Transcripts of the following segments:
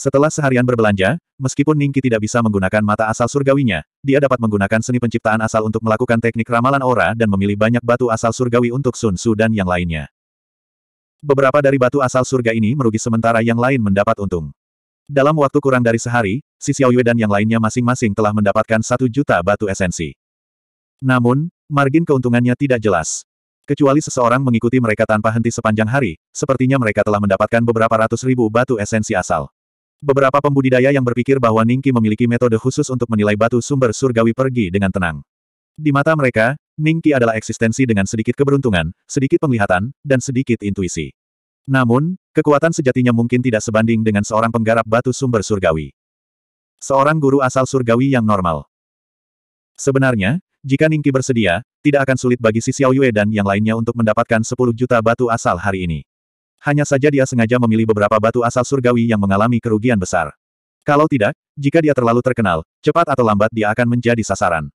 Setelah seharian berbelanja, meskipun Ningki tidak bisa menggunakan mata asal surgawinya, dia dapat menggunakan seni penciptaan asal untuk melakukan teknik ramalan aura dan memilih banyak batu asal surgawi untuk Sun Su dan yang lainnya. Beberapa dari batu asal surga ini merugi sementara yang lain mendapat untung. Dalam waktu kurang dari sehari, si Xiaoyue dan yang lainnya masing-masing telah mendapatkan satu juta batu esensi. Namun, margin keuntungannya tidak jelas. Kecuali seseorang mengikuti mereka tanpa henti sepanjang hari, sepertinya mereka telah mendapatkan beberapa ratus ribu batu esensi asal. Beberapa pembudidaya yang berpikir bahwa Ningki memiliki metode khusus untuk menilai batu sumber surgawi pergi dengan tenang. Di mata mereka, Ningki adalah eksistensi dengan sedikit keberuntungan, sedikit penglihatan, dan sedikit intuisi. Namun, kekuatan sejatinya mungkin tidak sebanding dengan seorang penggarap batu sumber surgawi. Seorang guru asal surgawi yang normal. Sebenarnya, jika Ningki bersedia, tidak akan sulit bagi si Xiaoyue dan yang lainnya untuk mendapatkan 10 juta batu asal hari ini hanya saja dia sengaja memilih beberapa batu asal surgawi yang mengalami kerugian besar. Kalau tidak, jika dia terlalu terkenal, cepat atau lambat dia akan menjadi sasaran.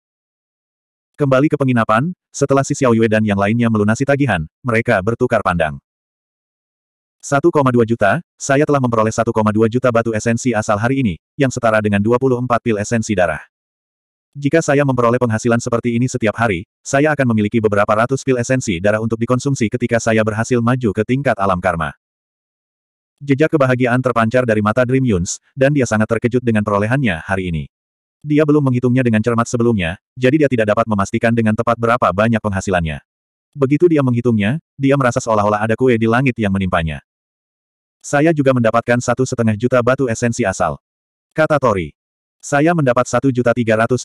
Kembali ke penginapan, setelah si Xiaoyue dan yang lainnya melunasi tagihan, mereka bertukar pandang. 1,2 juta, saya telah memperoleh 1,2 juta batu esensi asal hari ini, yang setara dengan 24 pil esensi darah. Jika saya memperoleh penghasilan seperti ini setiap hari, saya akan memiliki beberapa ratus pil esensi darah untuk dikonsumsi ketika saya berhasil maju ke tingkat alam karma. Jejak kebahagiaan terpancar dari mata Dream Yuns, dan dia sangat terkejut dengan perolehannya hari ini. Dia belum menghitungnya dengan cermat sebelumnya, jadi dia tidak dapat memastikan dengan tepat berapa banyak penghasilannya. Begitu dia menghitungnya, dia merasa seolah-olah ada kue di langit yang menimpanya. Saya juga mendapatkan satu setengah juta batu esensi asal. Kata Tori. Saya mendapat 1.380.000.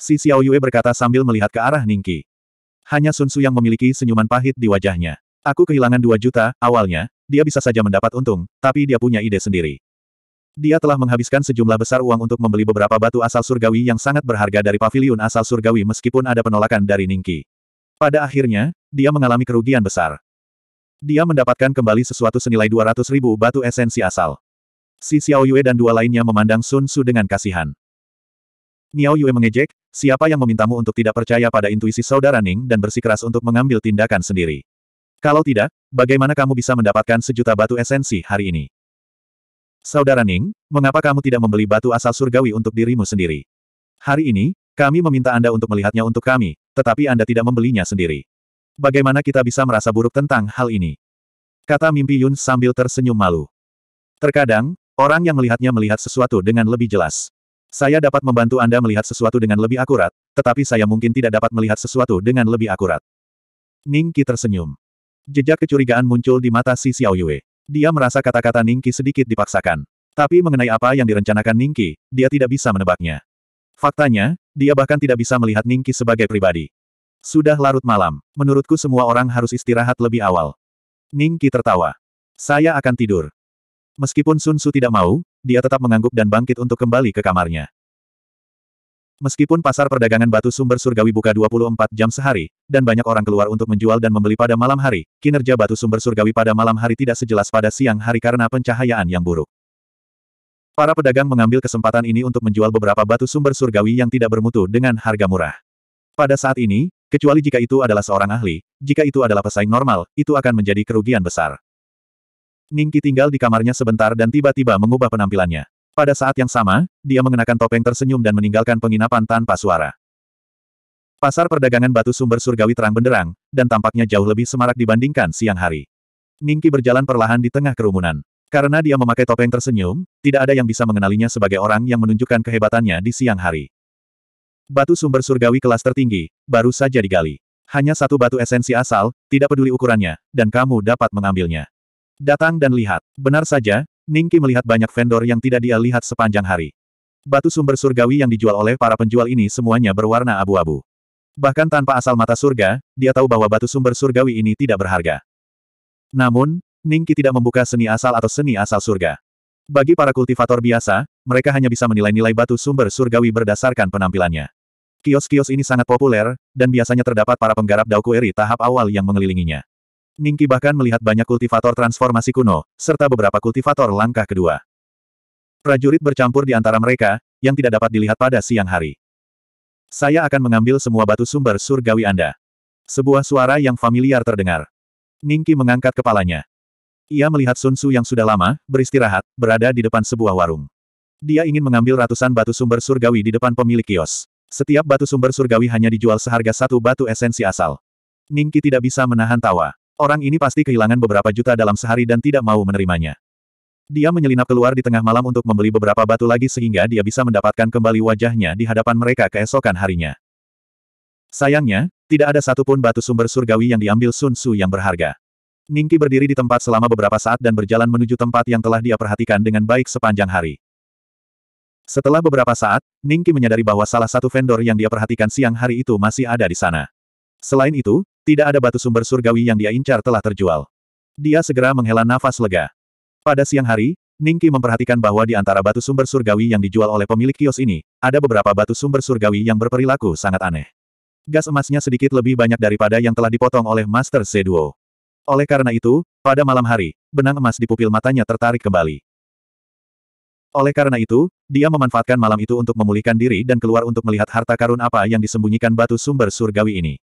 Si Xiao Yue berkata sambil melihat ke arah Ningki. Hanya Sun Su yang memiliki senyuman pahit di wajahnya. Aku kehilangan 2 juta, awalnya, dia bisa saja mendapat untung, tapi dia punya ide sendiri. Dia telah menghabiskan sejumlah besar uang untuk membeli beberapa batu asal surgawi yang sangat berharga dari paviliun asal surgawi meskipun ada penolakan dari Ningki. Pada akhirnya, dia mengalami kerugian besar. Dia mendapatkan kembali sesuatu senilai 200 ribu batu esensi asal. Si Xiao Yue dan dua lainnya memandang Sun Su dengan kasihan. Niao Yue mengejek, siapa yang memintamu untuk tidak percaya pada intuisi saudara Ning dan bersikeras untuk mengambil tindakan sendiri? Kalau tidak, bagaimana kamu bisa mendapatkan sejuta batu esensi hari ini? Saudara Ning, mengapa kamu tidak membeli batu asal surgawi untuk dirimu sendiri? Hari ini, kami meminta Anda untuk melihatnya untuk kami, tetapi Anda tidak membelinya sendiri. Bagaimana kita bisa merasa buruk tentang hal ini? Kata mimpi Yun sambil tersenyum malu. Terkadang, Orang yang melihatnya melihat sesuatu dengan lebih jelas. Saya dapat membantu Anda melihat sesuatu dengan lebih akurat, tetapi saya mungkin tidak dapat melihat sesuatu dengan lebih akurat. Ningki tersenyum. Jejak kecurigaan muncul di mata si Xiaoyue. Dia merasa kata-kata Ningki sedikit dipaksakan. Tapi mengenai apa yang direncanakan Ningki, dia tidak bisa menebaknya. Faktanya, dia bahkan tidak bisa melihat Ningki sebagai pribadi. Sudah larut malam, menurutku semua orang harus istirahat lebih awal. Ningki tertawa. Saya akan tidur. Meskipun Sun Su tidak mau, dia tetap mengangguk dan bangkit untuk kembali ke kamarnya. Meskipun pasar perdagangan batu sumber surgawi buka 24 jam sehari, dan banyak orang keluar untuk menjual dan membeli pada malam hari, kinerja batu sumber surgawi pada malam hari tidak sejelas pada siang hari karena pencahayaan yang buruk. Para pedagang mengambil kesempatan ini untuk menjual beberapa batu sumber surgawi yang tidak bermutu dengan harga murah. Pada saat ini, kecuali jika itu adalah seorang ahli, jika itu adalah pesaing normal, itu akan menjadi kerugian besar. Ningki tinggal di kamarnya sebentar dan tiba-tiba mengubah penampilannya. Pada saat yang sama, dia mengenakan topeng tersenyum dan meninggalkan penginapan tanpa suara. Pasar perdagangan batu sumber surgawi terang benderang, dan tampaknya jauh lebih semarak dibandingkan siang hari. Ningki berjalan perlahan di tengah kerumunan. Karena dia memakai topeng tersenyum, tidak ada yang bisa mengenalinya sebagai orang yang menunjukkan kehebatannya di siang hari. Batu sumber surgawi kelas tertinggi, baru saja digali. Hanya satu batu esensi asal, tidak peduli ukurannya, dan kamu dapat mengambilnya. Datang dan lihat. Benar saja, Ningki melihat banyak vendor yang tidak dia lihat sepanjang hari. Batu sumber surgawi yang dijual oleh para penjual ini semuanya berwarna abu-abu. Bahkan tanpa asal mata surga, dia tahu bahwa batu sumber surgawi ini tidak berharga. Namun, Ningki tidak membuka seni asal atau seni asal surga. Bagi para kultivator biasa, mereka hanya bisa menilai-nilai batu sumber surgawi berdasarkan penampilannya. Kios-kios ini sangat populer, dan biasanya terdapat para penggarap Eri tahap awal yang mengelilinginya. Ningki bahkan melihat banyak kultivator transformasi kuno, serta beberapa kultivator langkah kedua. Prajurit bercampur di antara mereka, yang tidak dapat dilihat pada siang hari. Saya akan mengambil semua batu sumber surgawi Anda. Sebuah suara yang familiar terdengar. Ningki mengangkat kepalanya. Ia melihat Sun Su yang sudah lama, beristirahat, berada di depan sebuah warung. Dia ingin mengambil ratusan batu sumber surgawi di depan pemilik kios. Setiap batu sumber surgawi hanya dijual seharga satu batu esensi asal. Ningki tidak bisa menahan tawa. Orang ini pasti kehilangan beberapa juta dalam sehari dan tidak mau menerimanya. Dia menyelinap keluar di tengah malam untuk membeli beberapa batu lagi sehingga dia bisa mendapatkan kembali wajahnya di hadapan mereka keesokan harinya. Sayangnya, tidak ada satupun batu sumber surgawi yang diambil Sun Tzu yang berharga. Ningki berdiri di tempat selama beberapa saat dan berjalan menuju tempat yang telah dia perhatikan dengan baik sepanjang hari. Setelah beberapa saat, Ningki menyadari bahwa salah satu vendor yang dia perhatikan siang hari itu masih ada di sana. Selain itu, tidak ada batu sumber surgawi yang dia incar telah terjual. Dia segera menghela nafas lega. Pada siang hari, Ningki memperhatikan bahwa di antara batu sumber surgawi yang dijual oleh pemilik kios ini, ada beberapa batu sumber surgawi yang berperilaku sangat aneh. Gas emasnya sedikit lebih banyak daripada yang telah dipotong oleh Master Seduo. Oleh karena itu, pada malam hari, benang emas di pupil matanya tertarik kembali. Oleh karena itu, dia memanfaatkan malam itu untuk memulihkan diri dan keluar untuk melihat harta karun apa yang disembunyikan batu sumber surgawi ini.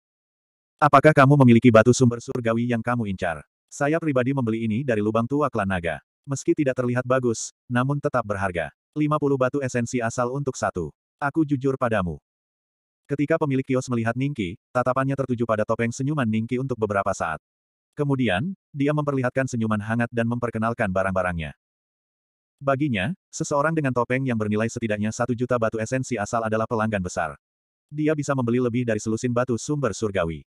Apakah kamu memiliki batu sumber surgawi yang kamu incar? Saya pribadi membeli ini dari lubang tua klan naga. Meski tidak terlihat bagus, namun tetap berharga. 50 batu esensi asal untuk satu. Aku jujur padamu. Ketika pemilik kios melihat Ningki, tatapannya tertuju pada topeng senyuman Ningki untuk beberapa saat. Kemudian, dia memperlihatkan senyuman hangat dan memperkenalkan barang-barangnya. Baginya, seseorang dengan topeng yang bernilai setidaknya satu juta batu esensi asal adalah pelanggan besar. Dia bisa membeli lebih dari selusin batu sumber surgawi.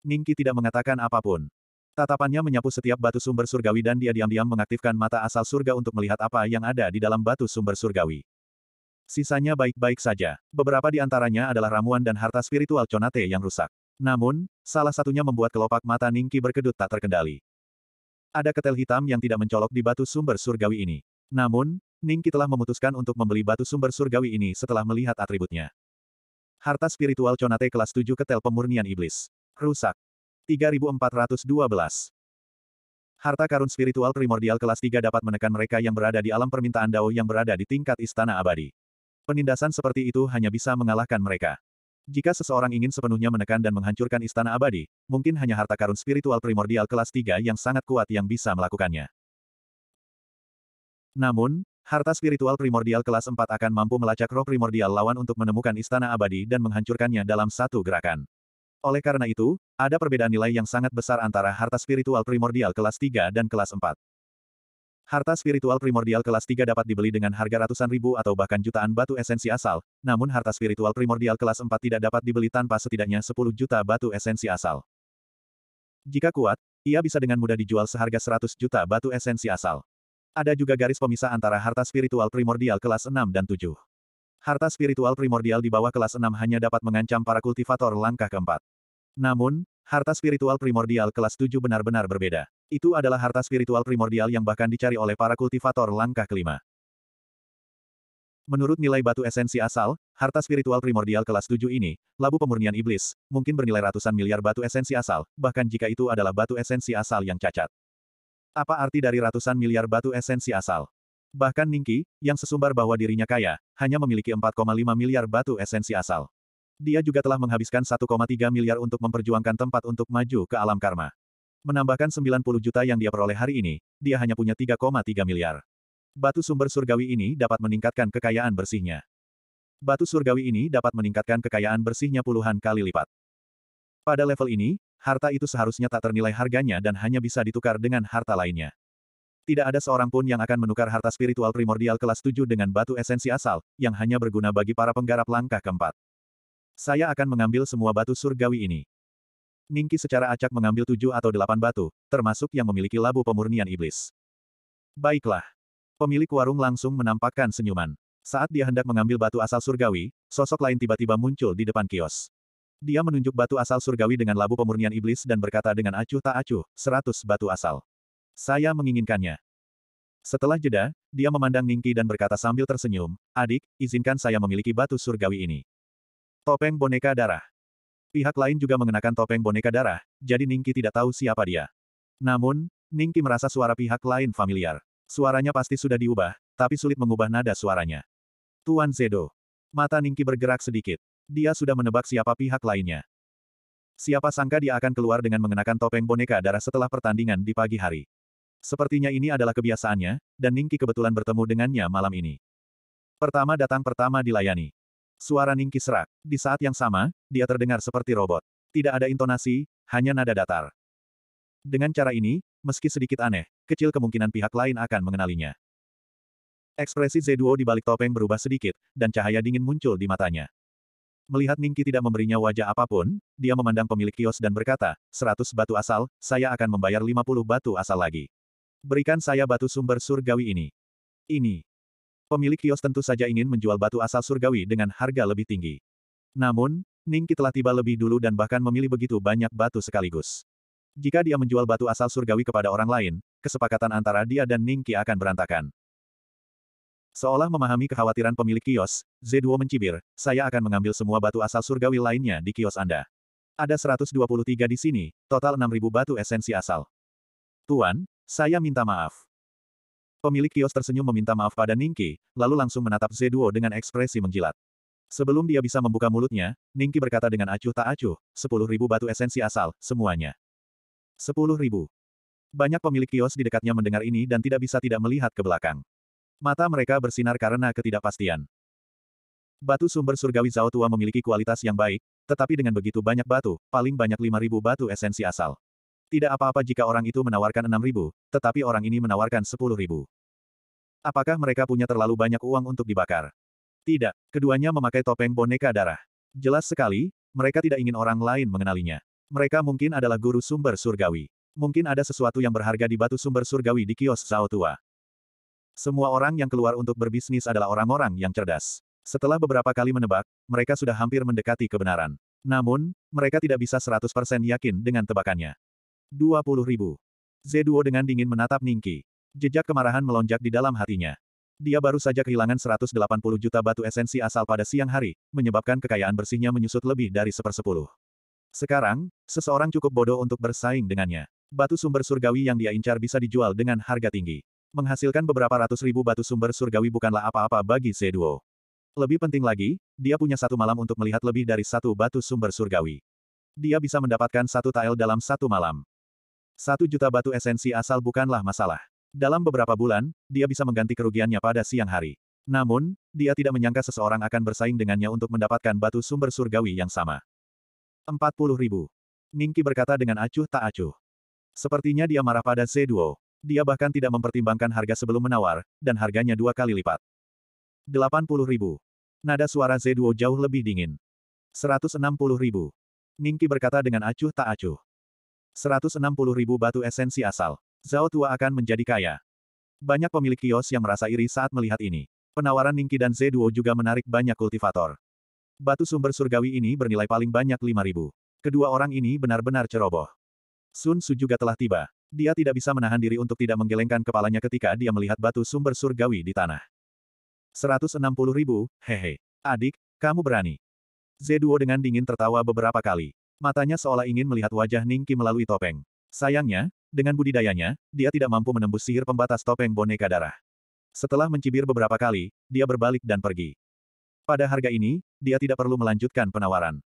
Ningki tidak mengatakan apapun. Tatapannya menyapu setiap batu sumber surgawi dan dia diam-diam mengaktifkan mata asal surga untuk melihat apa yang ada di dalam batu sumber surgawi. Sisanya baik-baik saja. Beberapa di antaranya adalah ramuan dan harta spiritual Conate yang rusak. Namun, salah satunya membuat kelopak mata Ningki berkedut tak terkendali. Ada ketel hitam yang tidak mencolok di batu sumber surgawi ini. Namun, Ningki telah memutuskan untuk membeli batu sumber surgawi ini setelah melihat atributnya. Harta spiritual Conate kelas 7 ketel pemurnian iblis. Rusak. 3412. Harta karun spiritual primordial kelas 3 dapat menekan mereka yang berada di alam permintaan Dao yang berada di tingkat istana abadi. Penindasan seperti itu hanya bisa mengalahkan mereka. Jika seseorang ingin sepenuhnya menekan dan menghancurkan istana abadi, mungkin hanya harta karun spiritual primordial kelas 3 yang sangat kuat yang bisa melakukannya. Namun, harta spiritual primordial kelas 4 akan mampu melacak roh primordial lawan untuk menemukan istana abadi dan menghancurkannya dalam satu gerakan. Oleh karena itu, ada perbedaan nilai yang sangat besar antara harta spiritual primordial kelas 3 dan kelas 4. Harta spiritual primordial kelas 3 dapat dibeli dengan harga ratusan ribu atau bahkan jutaan batu esensi asal, namun harta spiritual primordial kelas 4 tidak dapat dibeli tanpa setidaknya 10 juta batu esensi asal. Jika kuat, ia bisa dengan mudah dijual seharga 100 juta batu esensi asal. Ada juga garis pemisah antara harta spiritual primordial kelas 6 dan 7. Harta spiritual primordial di bawah kelas 6 hanya dapat mengancam para kultivator langkah keempat. Namun, harta spiritual primordial kelas 7 benar-benar berbeda. Itu adalah harta spiritual primordial yang bahkan dicari oleh para kultivator langkah kelima. Menurut nilai batu esensi asal, harta spiritual primordial kelas 7 ini, labu pemurnian iblis, mungkin bernilai ratusan miliar batu esensi asal, bahkan jika itu adalah batu esensi asal yang cacat. Apa arti dari ratusan miliar batu esensi asal? Bahkan Ningki, yang sesumbar bahwa dirinya kaya, hanya memiliki 4,5 miliar batu esensi asal. Dia juga telah menghabiskan 1,3 miliar untuk memperjuangkan tempat untuk maju ke alam karma. Menambahkan 90 juta yang dia peroleh hari ini, dia hanya punya 3,3 miliar. Batu sumber surgawi ini dapat meningkatkan kekayaan bersihnya. Batu surgawi ini dapat meningkatkan kekayaan bersihnya puluhan kali lipat. Pada level ini, harta itu seharusnya tak ternilai harganya dan hanya bisa ditukar dengan harta lainnya. Tidak ada seorang pun yang akan menukar harta spiritual primordial kelas 7 dengan batu esensi asal, yang hanya berguna bagi para penggarap langkah keempat. Saya akan mengambil semua batu surgawi ini. Ningki secara acak mengambil tujuh atau delapan batu, termasuk yang memiliki labu pemurnian iblis. Baiklah. Pemilik warung langsung menampakkan senyuman. Saat dia hendak mengambil batu asal surgawi, sosok lain tiba-tiba muncul di depan kios. Dia menunjuk batu asal surgawi dengan labu pemurnian iblis dan berkata dengan acuh tak acuh, seratus batu asal. Saya menginginkannya. Setelah jeda, dia memandang Ningki dan berkata sambil tersenyum, Adik, izinkan saya memiliki batu surgawi ini. Topeng boneka darah. Pihak lain juga mengenakan topeng boneka darah, jadi Ningki tidak tahu siapa dia. Namun, Ningki merasa suara pihak lain familiar. Suaranya pasti sudah diubah, tapi sulit mengubah nada suaranya. Tuan Zedo. Mata Ningki bergerak sedikit. Dia sudah menebak siapa pihak lainnya. Siapa sangka dia akan keluar dengan mengenakan topeng boneka darah setelah pertandingan di pagi hari. Sepertinya ini adalah kebiasaannya, dan Ningki kebetulan bertemu dengannya malam ini. Pertama datang pertama dilayani. Suara Ningki serak. Di saat yang sama, dia terdengar seperti robot. Tidak ada intonasi, hanya nada datar. Dengan cara ini, meski sedikit aneh, kecil kemungkinan pihak lain akan mengenalinya. Ekspresi Zeduo di balik topeng berubah sedikit, dan cahaya dingin muncul di matanya. Melihat Ningki tidak memberinya wajah apapun, dia memandang pemilik kios dan berkata, 100 batu asal, saya akan membayar 50 batu asal lagi. Berikan saya batu sumber surgawi ini. Ini. Pemilik kios tentu saja ingin menjual batu asal surgawi dengan harga lebih tinggi. Namun, Ningki telah tiba lebih dulu dan bahkan memilih begitu banyak batu sekaligus. Jika dia menjual batu asal surgawi kepada orang lain, kesepakatan antara dia dan Ningki akan berantakan. Seolah memahami kekhawatiran pemilik kios, Z2 mencibir, saya akan mengambil semua batu asal surgawi lainnya di kios Anda. Ada 123 di sini, total 6.000 batu esensi asal. Tuan, saya minta maaf. Pemilik kios tersenyum meminta maaf pada Ningki, lalu langsung menatap Zeduo dengan ekspresi menjilat. Sebelum dia bisa membuka mulutnya, Ningki berkata dengan acuh tak acuh, sepuluh ribu batu esensi asal, semuanya. Sepuluh ribu. Banyak pemilik kios di dekatnya mendengar ini dan tidak bisa tidak melihat ke belakang. Mata mereka bersinar karena ketidakpastian. Batu sumber surgawi Zao Tua memiliki kualitas yang baik, tetapi dengan begitu banyak batu, paling banyak lima ribu batu esensi asal. Tidak apa-apa jika orang itu menawarkan ribu, tetapi orang ini menawarkan ribu. Apakah mereka punya terlalu banyak uang untuk dibakar? Tidak, keduanya memakai topeng boneka darah. Jelas sekali, mereka tidak ingin orang lain mengenalinya. Mereka mungkin adalah guru sumber surgawi. Mungkin ada sesuatu yang berharga di batu sumber surgawi di kios Zao Tua. Semua orang yang keluar untuk berbisnis adalah orang-orang yang cerdas. Setelah beberapa kali menebak, mereka sudah hampir mendekati kebenaran. Namun, mereka tidak bisa 100% yakin dengan tebakannya. 20 ribu. Zeduo dengan dingin menatap Ningki. Jejak kemarahan melonjak di dalam hatinya. Dia baru saja kehilangan 180 juta batu esensi asal pada siang hari, menyebabkan kekayaan bersihnya menyusut lebih dari sepersepuluh. Sekarang, seseorang cukup bodoh untuk bersaing dengannya. Batu sumber surgawi yang dia incar bisa dijual dengan harga tinggi. Menghasilkan beberapa ratus ribu batu sumber surgawi bukanlah apa-apa bagi Zeduo. Lebih penting lagi, dia punya satu malam untuk melihat lebih dari satu batu sumber surgawi. Dia bisa mendapatkan satu tael dalam satu malam. Satu juta batu esensi asal bukanlah masalah. Dalam beberapa bulan, dia bisa mengganti kerugiannya pada siang hari. Namun, dia tidak menyangka seseorang akan bersaing dengannya untuk mendapatkan batu sumber surgawi yang sama. 40 ribu. Ningki berkata dengan acuh tak acuh. Sepertinya dia marah pada Zeduo. Dia bahkan tidak mempertimbangkan harga sebelum menawar, dan harganya dua kali lipat. 80 ribu. Nada suara Zeduo jauh lebih dingin. 160 ribu. Ningki berkata dengan acuh tak acuh. 160 ribu batu esensi asal. Zhao Tua akan menjadi kaya. Banyak pemilik kios yang merasa iri saat melihat ini. Penawaran Ningki dan Zeduo juga menarik banyak kultivator. Batu sumber surgawi ini bernilai paling banyak ribu. Kedua orang ini benar-benar ceroboh. Sun Su juga telah tiba. Dia tidak bisa menahan diri untuk tidak menggelengkan kepalanya ketika dia melihat batu sumber surgawi di tanah. 160 ribu, hehe. Adik, kamu berani. Zeduo dengan dingin tertawa beberapa kali. Matanya seolah ingin melihat wajah Ningki melalui topeng. Sayangnya, dengan budidayanya, dia tidak mampu menembus sihir pembatas topeng boneka darah. Setelah mencibir beberapa kali, dia berbalik dan pergi. Pada harga ini, dia tidak perlu melanjutkan penawaran.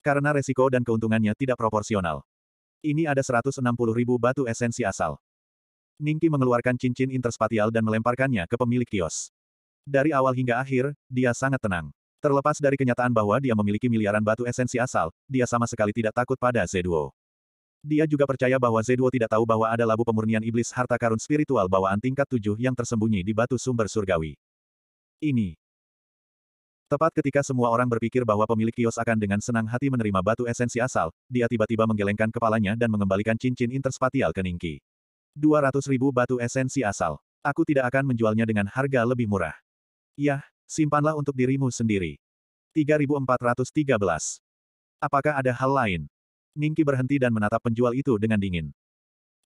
Karena resiko dan keuntungannya tidak proporsional. Ini ada 160 ribu batu esensi asal. Ningki mengeluarkan cincin interspatial dan melemparkannya ke pemilik kios. Dari awal hingga akhir, dia sangat tenang. Terlepas dari kenyataan bahwa dia memiliki miliaran batu esensi asal, dia sama sekali tidak takut pada Zeduo. Dia juga percaya bahwa Zeduo tidak tahu bahwa ada labu pemurnian iblis harta karun spiritual bawaan tingkat tujuh yang tersembunyi di batu sumber surgawi. Ini. Tepat ketika semua orang berpikir bahwa pemilik kios akan dengan senang hati menerima batu esensi asal, dia tiba-tiba menggelengkan kepalanya dan mengembalikan cincin interspatial ke Ningki. 200 ribu batu esensi asal. Aku tidak akan menjualnya dengan harga lebih murah. Yah, Simpanlah untuk dirimu sendiri. 3413. Apakah ada hal lain? Ningki berhenti dan menatap penjual itu dengan dingin.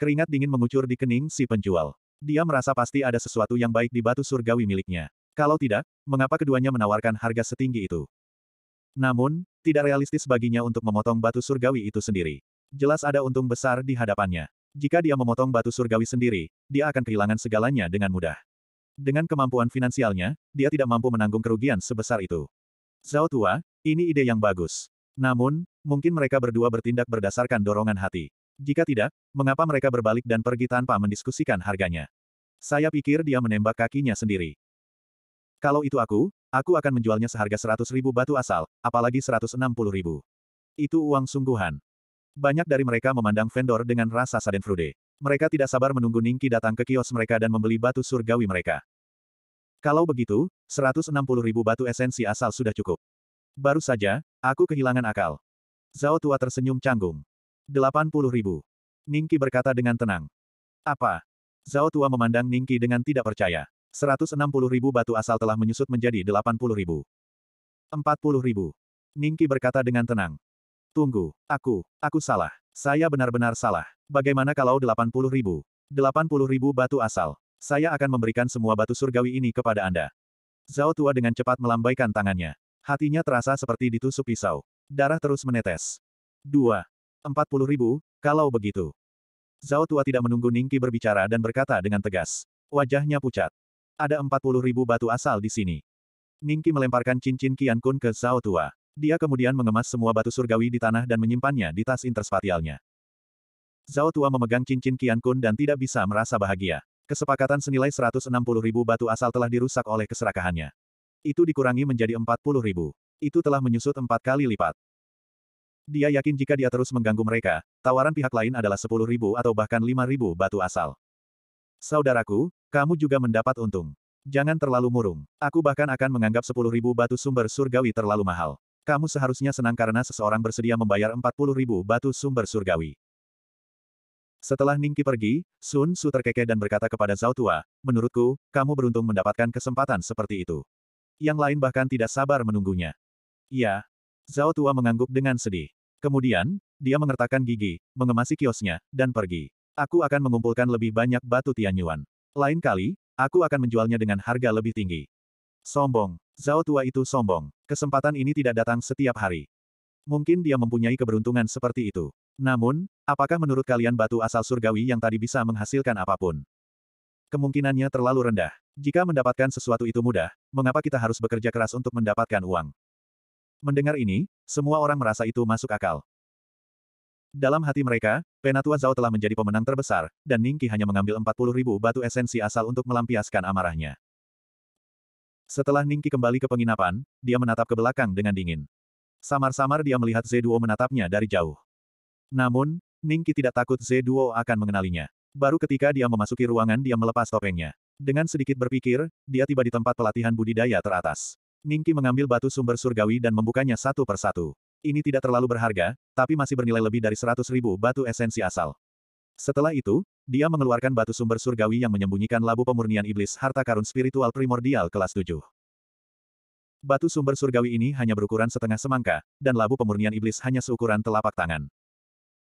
Keringat dingin mengucur di kening si penjual. Dia merasa pasti ada sesuatu yang baik di batu surgawi miliknya. Kalau tidak, mengapa keduanya menawarkan harga setinggi itu? Namun, tidak realistis baginya untuk memotong batu surgawi itu sendiri. Jelas ada untung besar di hadapannya. Jika dia memotong batu surgawi sendiri, dia akan kehilangan segalanya dengan mudah. Dengan kemampuan finansialnya, dia tidak mampu menanggung kerugian sebesar itu. Zhao Tua, ini ide yang bagus. Namun, mungkin mereka berdua bertindak berdasarkan dorongan hati. Jika tidak, mengapa mereka berbalik dan pergi tanpa mendiskusikan harganya? Saya pikir dia menembak kakinya sendiri. Kalau itu aku, aku akan menjualnya seharga 100 ribu batu asal, apalagi 160 ribu. Itu uang sungguhan. Banyak dari mereka memandang vendor dengan rasa sadenfrude. Mereka tidak sabar menunggu Ningki datang ke kios mereka dan membeli batu surgawi mereka. Kalau begitu, 160 ribu batu esensi asal sudah cukup. Baru saja, aku kehilangan akal. Zhao Tua tersenyum canggung. 80 ribu. Ningki berkata dengan tenang. Apa? Zhao Tua memandang Ningki dengan tidak percaya. 160 ribu batu asal telah menyusut menjadi 80 ribu. 40 ribu. Ningki berkata dengan tenang. Tunggu, aku, aku salah. Saya benar-benar salah. Bagaimana kalau 80 ribu? 80 ribu batu asal. Saya akan memberikan semua batu surgawi ini kepada Anda. Zhao Tua dengan cepat melambaikan tangannya. Hatinya terasa seperti ditusuk pisau. Darah terus menetes. 2. 40 ribu, kalau begitu. Zhao Tua tidak menunggu Ningki berbicara dan berkata dengan tegas. Wajahnya pucat. Ada 40 ribu batu asal di sini. Ningki melemparkan cincin Kian Kun ke Zhao Tua. Dia kemudian mengemas semua batu surgawi di tanah dan menyimpannya di tas interspatialnya. Zhao Tua memegang cincin Qian Kun dan tidak bisa merasa bahagia. Kesepakatan senilai 160 ribu batu asal telah dirusak oleh keserakahannya. Itu dikurangi menjadi 40 ribu. Itu telah menyusut empat kali lipat. Dia yakin jika dia terus mengganggu mereka, tawaran pihak lain adalah 10 ribu atau bahkan 5 ribu batu asal. Saudaraku, kamu juga mendapat untung. Jangan terlalu murung. Aku bahkan akan menganggap 10 ribu batu sumber surgawi terlalu mahal. Kamu seharusnya senang karena seseorang bersedia membayar 40 ribu batu sumber surgawi. Setelah Ningki pergi, Sun Su terkekeh dan berkata kepada Zhao Tua, menurutku, kamu beruntung mendapatkan kesempatan seperti itu. Yang lain bahkan tidak sabar menunggunya. Ya, Zhao Tua mengangguk dengan sedih. Kemudian, dia mengertakkan gigi, mengemasi kiosnya, dan pergi. Aku akan mengumpulkan lebih banyak batu Tianyuan. Lain kali, aku akan menjualnya dengan harga lebih tinggi. Sombong. Zhao tua itu sombong. Kesempatan ini tidak datang setiap hari. Mungkin dia mempunyai keberuntungan seperti itu. Namun, apakah menurut kalian batu asal surgawi yang tadi bisa menghasilkan apapun? Kemungkinannya terlalu rendah. Jika mendapatkan sesuatu itu mudah, mengapa kita harus bekerja keras untuk mendapatkan uang? Mendengar ini, semua orang merasa itu masuk akal. Dalam hati mereka, Penatua Zhao telah menjadi pemenang terbesar, dan Ningqi hanya mengambil 40 ribu batu esensi asal untuk melampiaskan amarahnya. Setelah Ningki kembali ke penginapan, dia menatap ke belakang dengan dingin. Samar-samar dia melihat Zeduo menatapnya dari jauh. Namun, Ningki tidak takut Zeduo akan mengenalinya. Baru ketika dia memasuki ruangan dia melepas topengnya. Dengan sedikit berpikir, dia tiba di tempat pelatihan budidaya teratas. Ningki mengambil batu sumber surgawi dan membukanya satu persatu. Ini tidak terlalu berharga, tapi masih bernilai lebih dari seratus ribu batu esensi asal. Setelah itu, dia mengeluarkan batu sumber surgawi yang menyembunyikan labu pemurnian iblis harta karun spiritual primordial kelas 7. Batu sumber surgawi ini hanya berukuran setengah semangka, dan labu pemurnian iblis hanya seukuran telapak tangan.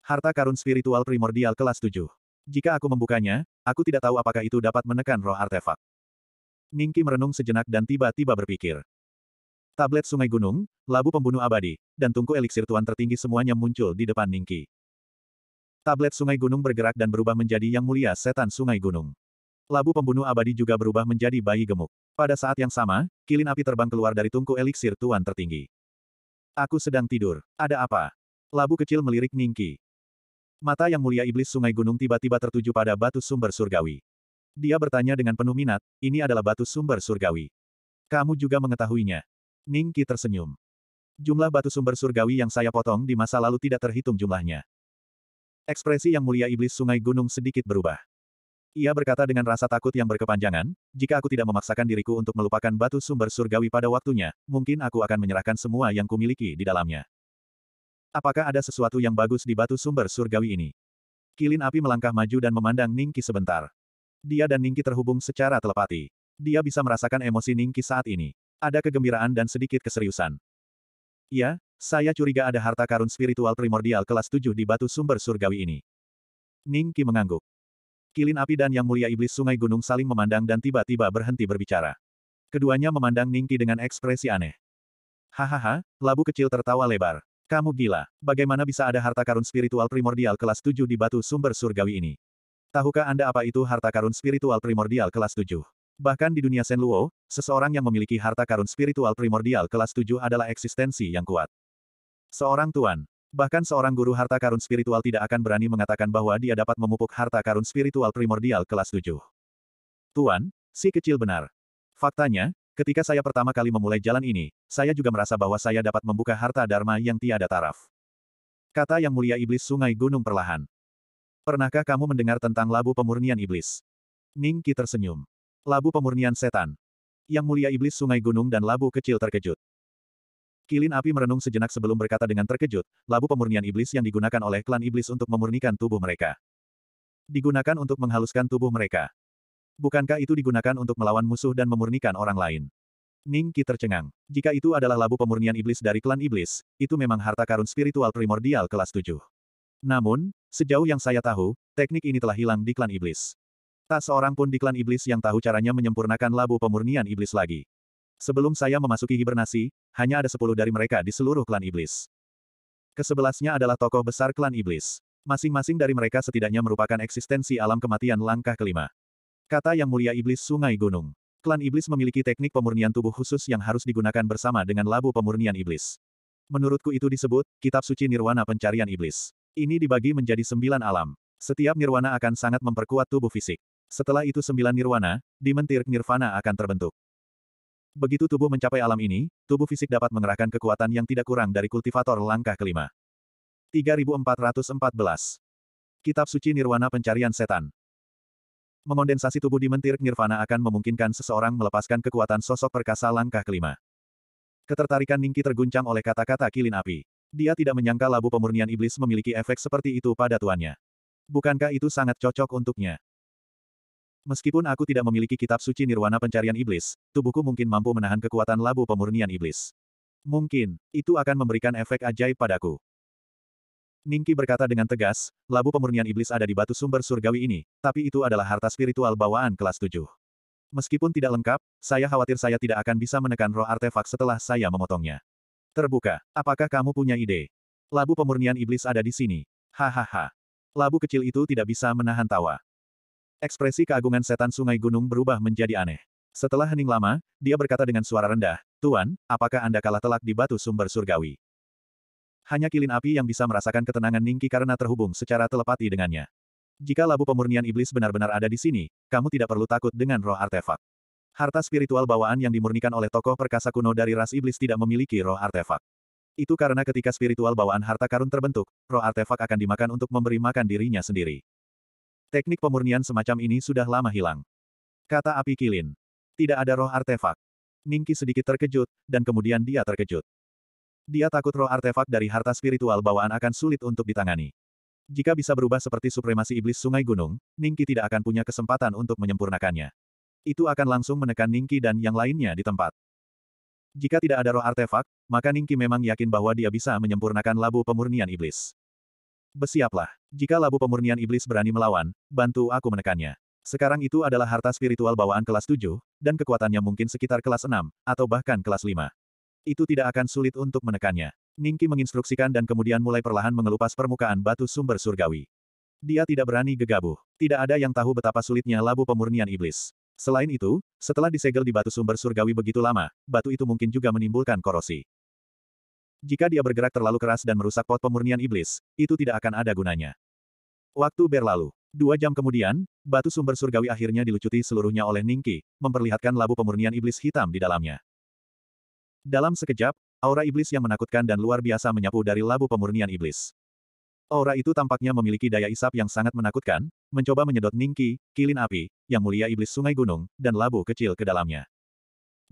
Harta karun spiritual primordial kelas 7. Jika aku membukanya, aku tidak tahu apakah itu dapat menekan roh artefak. Ningki merenung sejenak dan tiba-tiba berpikir. Tablet Sungai Gunung, Labu Pembunuh Abadi, dan Tungku Eliksir Tuan Tertinggi semuanya muncul di depan Ningki. Tablet Sungai Gunung bergerak dan berubah menjadi Yang Mulia Setan Sungai Gunung. Labu pembunuh abadi juga berubah menjadi bayi gemuk. Pada saat yang sama, kilin api terbang keluar dari tungku eliksir tuan tertinggi. Aku sedang tidur. Ada apa? Labu kecil melirik Ningki. Mata yang mulia iblis sungai gunung tiba-tiba tertuju pada batu sumber surgawi. Dia bertanya dengan penuh minat, ini adalah batu sumber surgawi. Kamu juga mengetahuinya. Ningki tersenyum. Jumlah batu sumber surgawi yang saya potong di masa lalu tidak terhitung jumlahnya. Ekspresi yang mulia iblis sungai gunung sedikit berubah. Ia berkata dengan rasa takut yang berkepanjangan, jika aku tidak memaksakan diriku untuk melupakan batu sumber surgawi pada waktunya, mungkin aku akan menyerahkan semua yang kumiliki di dalamnya. Apakah ada sesuatu yang bagus di batu sumber surgawi ini? Kilin api melangkah maju dan memandang Ningki sebentar. Dia dan Ningki terhubung secara telepati. Dia bisa merasakan emosi Ningki saat ini. Ada kegembiraan dan sedikit keseriusan. Ya. Saya curiga ada harta karun spiritual primordial kelas 7 di batu sumber surgawi ini. Ning Qi mengangguk. Kilin api dan Yang Mulia Iblis Sungai Gunung saling memandang dan tiba-tiba berhenti berbicara. Keduanya memandang Ning Qi dengan ekspresi aneh. Hahaha, labu kecil tertawa lebar. Kamu gila. Bagaimana bisa ada harta karun spiritual primordial kelas 7 di batu sumber surgawi ini? Tahukah Anda apa itu harta karun spiritual primordial kelas 7? Bahkan di dunia Luo, seseorang yang memiliki harta karun spiritual primordial kelas 7 adalah eksistensi yang kuat. Seorang tuan. Bahkan seorang guru harta karun spiritual tidak akan berani mengatakan bahwa dia dapat memupuk harta karun spiritual primordial kelas 7. Tuan, si kecil benar. Faktanya, ketika saya pertama kali memulai jalan ini, saya juga merasa bahwa saya dapat membuka harta dharma yang tiada taraf. Kata yang mulia iblis sungai gunung perlahan. Pernahkah kamu mendengar tentang labu pemurnian iblis? Ning Qi tersenyum. Labu pemurnian setan. Yang mulia iblis sungai gunung dan labu kecil terkejut. Kilin api merenung sejenak sebelum berkata dengan terkejut, labu pemurnian iblis yang digunakan oleh klan iblis untuk memurnikan tubuh mereka. Digunakan untuk menghaluskan tubuh mereka. Bukankah itu digunakan untuk melawan musuh dan memurnikan orang lain? Ning Qi tercengang. Jika itu adalah labu pemurnian iblis dari klan iblis, itu memang harta karun spiritual primordial kelas 7. Namun, sejauh yang saya tahu, teknik ini telah hilang di klan iblis. Tak seorang pun di klan iblis yang tahu caranya menyempurnakan labu pemurnian iblis lagi. Sebelum saya memasuki hibernasi, hanya ada sepuluh dari mereka di seluruh klan iblis. Kesebelasnya adalah tokoh besar klan iblis. Masing-masing dari mereka setidaknya merupakan eksistensi alam kematian langkah kelima. Kata yang mulia iblis sungai gunung. Klan iblis memiliki teknik pemurnian tubuh khusus yang harus digunakan bersama dengan labu pemurnian iblis. Menurutku itu disebut, kitab suci nirwana pencarian iblis. Ini dibagi menjadi sembilan alam. Setiap nirwana akan sangat memperkuat tubuh fisik. Setelah itu sembilan nirwana, di mentir nirvana akan terbentuk. Begitu tubuh mencapai alam ini, tubuh fisik dapat mengerahkan kekuatan yang tidak kurang dari kultivator langkah kelima. 3414 Kitab Suci Nirwana Pencarian Setan Mengondensasi tubuh di mentir nirvana akan memungkinkan seseorang melepaskan kekuatan sosok perkasa langkah kelima. Ketertarikan Ningki terguncang oleh kata-kata kilin api. Dia tidak menyangka labu pemurnian iblis memiliki efek seperti itu pada tuannya. Bukankah itu sangat cocok untuknya? Meskipun aku tidak memiliki kitab suci nirwana pencarian iblis, tubuhku mungkin mampu menahan kekuatan labu pemurnian iblis. Mungkin, itu akan memberikan efek ajaib padaku. Ningki berkata dengan tegas, labu pemurnian iblis ada di batu sumber surgawi ini, tapi itu adalah harta spiritual bawaan kelas tujuh. Meskipun tidak lengkap, saya khawatir saya tidak akan bisa menekan roh artefak setelah saya memotongnya. Terbuka, apakah kamu punya ide? Labu pemurnian iblis ada di sini. Hahaha. Labu kecil itu tidak bisa menahan tawa. Ekspresi keagungan setan sungai gunung berubah menjadi aneh. Setelah hening lama, dia berkata dengan suara rendah, Tuan, apakah Anda kalah telak di batu sumber surgawi? Hanya kilin api yang bisa merasakan ketenangan Ningki karena terhubung secara telepati dengannya. Jika labu pemurnian iblis benar-benar ada di sini, kamu tidak perlu takut dengan roh artefak. Harta spiritual bawaan yang dimurnikan oleh tokoh perkasa kuno dari ras iblis tidak memiliki roh artefak. Itu karena ketika spiritual bawaan harta karun terbentuk, roh artefak akan dimakan untuk memberi makan dirinya sendiri. Teknik pemurnian semacam ini sudah lama hilang. Kata api kilin. Tidak ada roh artefak. Ningki sedikit terkejut, dan kemudian dia terkejut. Dia takut roh artefak dari harta spiritual bawaan akan sulit untuk ditangani. Jika bisa berubah seperti supremasi iblis sungai gunung, Ningki tidak akan punya kesempatan untuk menyempurnakannya. Itu akan langsung menekan Ningki dan yang lainnya di tempat. Jika tidak ada roh artefak, maka Ningki memang yakin bahwa dia bisa menyempurnakan labu pemurnian iblis. Bersiaplah. Jika labu pemurnian iblis berani melawan, bantu aku menekannya. Sekarang itu adalah harta spiritual bawaan kelas 7, dan kekuatannya mungkin sekitar kelas 6, atau bahkan kelas 5. Itu tidak akan sulit untuk menekannya. Ningki menginstruksikan dan kemudian mulai perlahan mengelupas permukaan batu sumber surgawi. Dia tidak berani gegabah. Tidak ada yang tahu betapa sulitnya labu pemurnian iblis. Selain itu, setelah disegel di batu sumber surgawi begitu lama, batu itu mungkin juga menimbulkan korosi. Jika dia bergerak terlalu keras dan merusak pot pemurnian iblis, itu tidak akan ada gunanya. Waktu berlalu. Dua jam kemudian, batu sumber surgawi akhirnya dilucuti seluruhnya oleh Ningki, memperlihatkan labu pemurnian iblis hitam di dalamnya. Dalam sekejap, aura iblis yang menakutkan dan luar biasa menyapu dari labu pemurnian iblis. Aura itu tampaknya memiliki daya isap yang sangat menakutkan, mencoba menyedot Ningki, kilin api, yang mulia iblis sungai gunung, dan labu kecil ke dalamnya.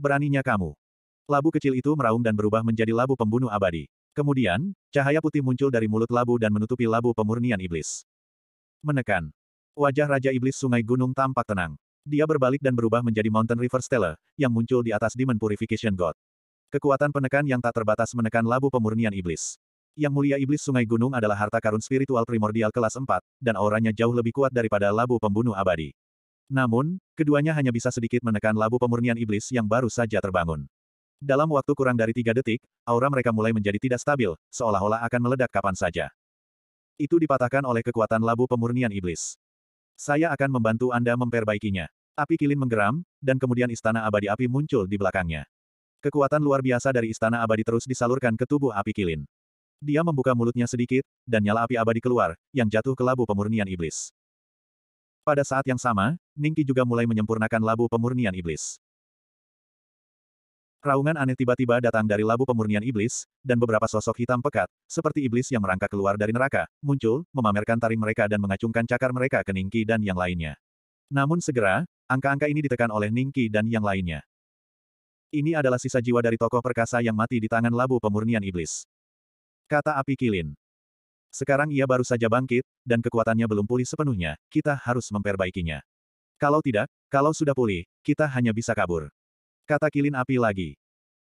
Beraninya kamu. Labu kecil itu meraung dan berubah menjadi labu pembunuh abadi. Kemudian, cahaya putih muncul dari mulut labu dan menutupi labu pemurnian iblis. Menekan. Wajah Raja Iblis Sungai Gunung tampak tenang. Dia berbalik dan berubah menjadi Mountain River Stella, yang muncul di atas Demon Purification God. Kekuatan penekan yang tak terbatas menekan labu pemurnian iblis. Yang mulia iblis sungai gunung adalah harta karun spiritual primordial kelas 4, dan auranya jauh lebih kuat daripada labu pembunuh abadi. Namun, keduanya hanya bisa sedikit menekan labu pemurnian iblis yang baru saja terbangun. Dalam waktu kurang dari tiga detik, aura mereka mulai menjadi tidak stabil, seolah-olah akan meledak kapan saja. Itu dipatahkan oleh kekuatan labu pemurnian iblis. Saya akan membantu Anda memperbaikinya. Api kilin menggeram, dan kemudian istana abadi api muncul di belakangnya. Kekuatan luar biasa dari istana abadi terus disalurkan ke tubuh api kilin. Dia membuka mulutnya sedikit, dan nyala api abadi keluar, yang jatuh ke labu pemurnian iblis. Pada saat yang sama, Ningki juga mulai menyempurnakan labu pemurnian iblis. Raungan aneh tiba-tiba datang dari labu pemurnian iblis, dan beberapa sosok hitam pekat, seperti iblis yang merangkak keluar dari neraka, muncul, memamerkan taring mereka dan mengacungkan cakar mereka ke Ningki dan yang lainnya. Namun segera, angka-angka ini ditekan oleh Ningki dan yang lainnya. Ini adalah sisa jiwa dari tokoh perkasa yang mati di tangan labu pemurnian iblis. Kata api kilin. Sekarang ia baru saja bangkit, dan kekuatannya belum pulih sepenuhnya, kita harus memperbaikinya. Kalau tidak, kalau sudah pulih, kita hanya bisa kabur. Kata kilin api lagi.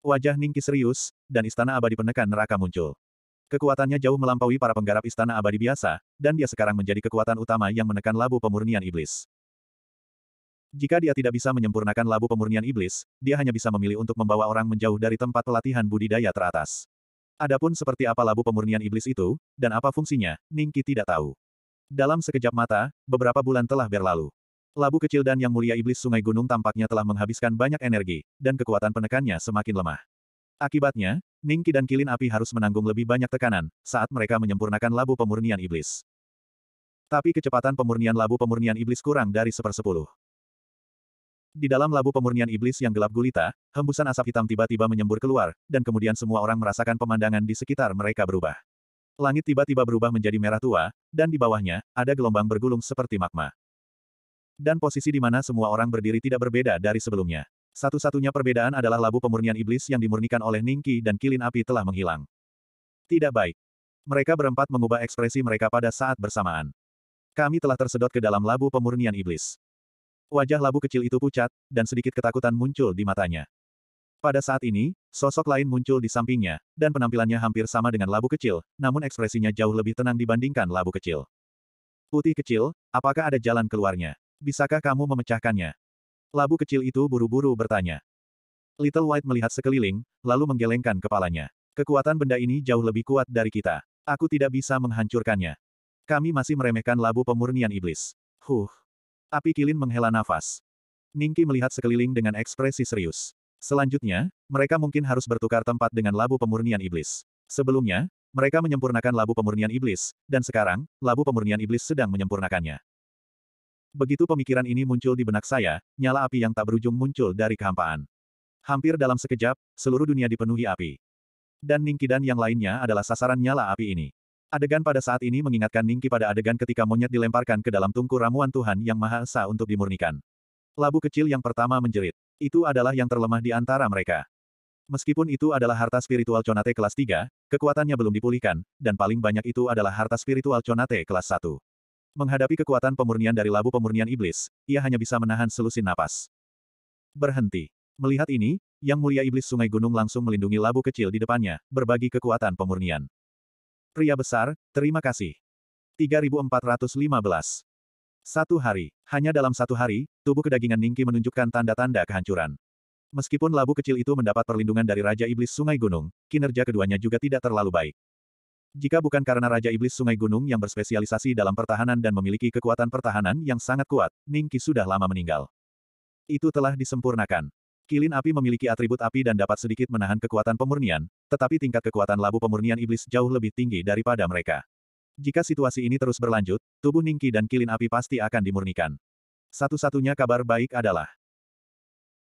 Wajah Ningki serius, dan istana abadi penekan neraka muncul. Kekuatannya jauh melampaui para penggarap istana abadi biasa, dan dia sekarang menjadi kekuatan utama yang menekan labu pemurnian iblis. Jika dia tidak bisa menyempurnakan labu pemurnian iblis, dia hanya bisa memilih untuk membawa orang menjauh dari tempat pelatihan budidaya teratas. Adapun seperti apa labu pemurnian iblis itu, dan apa fungsinya, Ningki tidak tahu. Dalam sekejap mata, beberapa bulan telah berlalu. Labu kecil dan yang mulia iblis sungai gunung tampaknya telah menghabiskan banyak energi, dan kekuatan penekannya semakin lemah. Akibatnya, Ningki dan Kilin Api harus menanggung lebih banyak tekanan, saat mereka menyempurnakan labu pemurnian iblis. Tapi kecepatan pemurnian labu pemurnian iblis kurang dari sepersepuluh. Di dalam labu pemurnian iblis yang gelap gulita, hembusan asap hitam tiba-tiba menyembur keluar, dan kemudian semua orang merasakan pemandangan di sekitar mereka berubah. Langit tiba-tiba berubah menjadi merah tua, dan di bawahnya, ada gelombang bergulung seperti magma. Dan posisi di mana semua orang berdiri tidak berbeda dari sebelumnya. Satu-satunya perbedaan adalah labu pemurnian iblis yang dimurnikan oleh Ningki dan kilin api telah menghilang. Tidak baik. Mereka berempat mengubah ekspresi mereka pada saat bersamaan. Kami telah tersedot ke dalam labu pemurnian iblis. Wajah labu kecil itu pucat, dan sedikit ketakutan muncul di matanya. Pada saat ini, sosok lain muncul di sampingnya, dan penampilannya hampir sama dengan labu kecil, namun ekspresinya jauh lebih tenang dibandingkan labu kecil. Putih kecil, apakah ada jalan keluarnya? Bisakah kamu memecahkannya? Labu kecil itu buru-buru bertanya. Little White melihat sekeliling, lalu menggelengkan kepalanya. Kekuatan benda ini jauh lebih kuat dari kita. Aku tidak bisa menghancurkannya. Kami masih meremehkan labu pemurnian iblis. Huh. Api Kilin menghela nafas. Ningki melihat sekeliling dengan ekspresi serius. Selanjutnya, mereka mungkin harus bertukar tempat dengan labu pemurnian iblis. Sebelumnya, mereka menyempurnakan labu pemurnian iblis, dan sekarang, labu pemurnian iblis sedang menyempurnakannya. Begitu pemikiran ini muncul di benak saya, nyala api yang tak berujung muncul dari kehampaan. Hampir dalam sekejap, seluruh dunia dipenuhi api. Dan Ningki dan yang lainnya adalah sasaran nyala api ini. Adegan pada saat ini mengingatkan Ningki pada adegan ketika monyet dilemparkan ke dalam tungku ramuan Tuhan Yang Maha Esa untuk dimurnikan. Labu kecil yang pertama menjerit. Itu adalah yang terlemah di antara mereka. Meskipun itu adalah harta spiritual Conate kelas 3, kekuatannya belum dipulihkan, dan paling banyak itu adalah harta spiritual Conate kelas 1. Menghadapi kekuatan pemurnian dari labu pemurnian iblis, ia hanya bisa menahan selusin napas. Berhenti. Melihat ini, Yang Mulia Iblis Sungai Gunung langsung melindungi labu kecil di depannya, berbagi kekuatan pemurnian. Pria besar, terima kasih. 3415. Satu hari, hanya dalam satu hari, tubuh kedagingan Ningki menunjukkan tanda-tanda kehancuran. Meskipun labu kecil itu mendapat perlindungan dari Raja Iblis Sungai Gunung, kinerja keduanya juga tidak terlalu baik. Jika bukan karena Raja Iblis Sungai Gunung yang berspesialisasi dalam pertahanan dan memiliki kekuatan pertahanan yang sangat kuat, Ningki sudah lama meninggal. Itu telah disempurnakan. Kilin api memiliki atribut api dan dapat sedikit menahan kekuatan pemurnian, tetapi tingkat kekuatan labu pemurnian iblis jauh lebih tinggi daripada mereka. Jika situasi ini terus berlanjut, tubuh Ningki dan kilin api pasti akan dimurnikan. Satu-satunya kabar baik adalah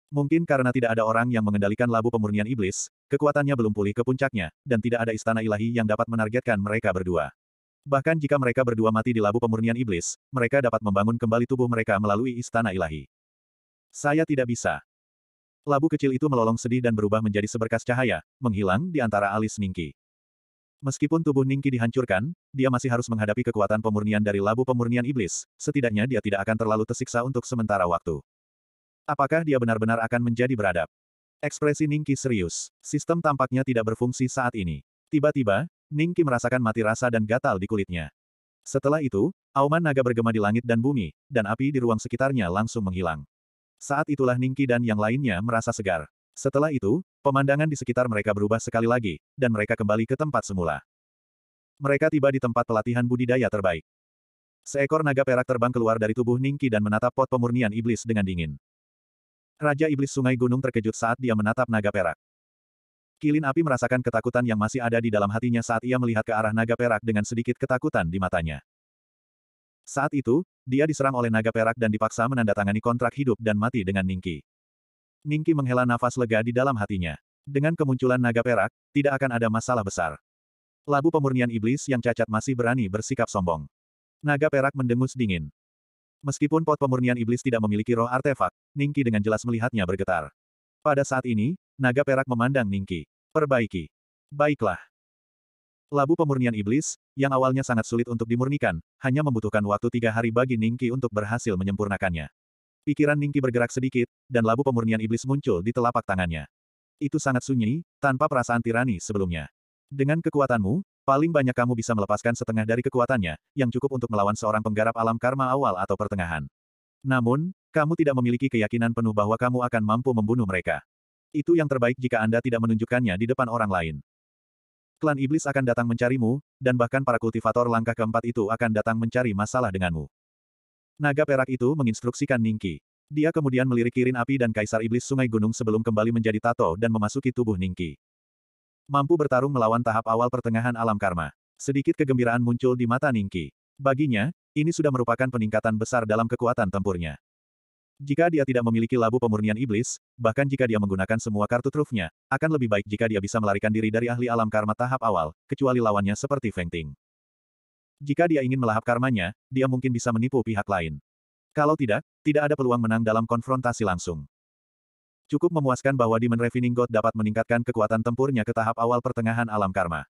Mungkin karena tidak ada orang yang mengendalikan labu pemurnian iblis, kekuatannya belum pulih ke puncaknya, dan tidak ada istana ilahi yang dapat menargetkan mereka berdua. Bahkan jika mereka berdua mati di labu pemurnian iblis, mereka dapat membangun kembali tubuh mereka melalui istana ilahi. Saya tidak bisa. Labu kecil itu melolong sedih dan berubah menjadi seberkas cahaya, menghilang di antara alis Ningki. Meskipun tubuh Ningki dihancurkan, dia masih harus menghadapi kekuatan pemurnian dari labu pemurnian iblis, setidaknya dia tidak akan terlalu tersiksa untuk sementara waktu. Apakah dia benar-benar akan menjadi beradab? Ekspresi Ningki serius. Sistem tampaknya tidak berfungsi saat ini. Tiba-tiba, Ningki merasakan mati rasa dan gatal di kulitnya. Setelah itu, auman naga bergema di langit dan bumi, dan api di ruang sekitarnya langsung menghilang. Saat itulah Ningki dan yang lainnya merasa segar. Setelah itu, pemandangan di sekitar mereka berubah sekali lagi, dan mereka kembali ke tempat semula. Mereka tiba di tempat pelatihan budidaya terbaik. Seekor naga perak terbang keluar dari tubuh Ningki dan menatap pot pemurnian iblis dengan dingin. Raja Iblis Sungai Gunung terkejut saat dia menatap naga perak. Kilin api merasakan ketakutan yang masih ada di dalam hatinya saat ia melihat ke arah naga perak dengan sedikit ketakutan di matanya. Saat itu, dia diserang oleh naga perak dan dipaksa menandatangani kontrak hidup dan mati dengan Ningki. Ningki menghela nafas lega di dalam hatinya. Dengan kemunculan naga perak, tidak akan ada masalah besar. Labu pemurnian iblis yang cacat masih berani bersikap sombong. Naga perak mendengus dingin. Meskipun pot pemurnian iblis tidak memiliki roh artefak, Ningki dengan jelas melihatnya bergetar. Pada saat ini, naga perak memandang Ningki. Perbaiki. Baiklah. Labu pemurnian iblis, yang awalnya sangat sulit untuk dimurnikan, hanya membutuhkan waktu tiga hari bagi Ningki untuk berhasil menyempurnakannya. Pikiran Ningki bergerak sedikit, dan labu pemurnian iblis muncul di telapak tangannya. Itu sangat sunyi, tanpa perasaan tirani sebelumnya. Dengan kekuatanmu, Paling banyak kamu bisa melepaskan setengah dari kekuatannya, yang cukup untuk melawan seorang penggarap alam karma awal atau pertengahan. Namun, kamu tidak memiliki keyakinan penuh bahwa kamu akan mampu membunuh mereka. Itu yang terbaik jika Anda tidak menunjukkannya di depan orang lain. Klan Iblis akan datang mencarimu, dan bahkan para kultivator langkah keempat itu akan datang mencari masalah denganmu. Naga perak itu menginstruksikan Ningki. Dia kemudian melirik Kirin Api dan Kaisar Iblis Sungai Gunung sebelum kembali menjadi tato dan memasuki tubuh Ningki. Mampu bertarung melawan tahap awal pertengahan alam karma. Sedikit kegembiraan muncul di mata Ningki. Baginya, ini sudah merupakan peningkatan besar dalam kekuatan tempurnya. Jika dia tidak memiliki labu pemurnian iblis, bahkan jika dia menggunakan semua kartu trufnya, akan lebih baik jika dia bisa melarikan diri dari ahli alam karma tahap awal, kecuali lawannya seperti Feng Ting. Jika dia ingin melahap karmanya, dia mungkin bisa menipu pihak lain. Kalau tidak, tidak ada peluang menang dalam konfrontasi langsung. Cukup memuaskan bahwa Demon Refining God dapat meningkatkan kekuatan tempurnya ke tahap awal pertengahan alam karma.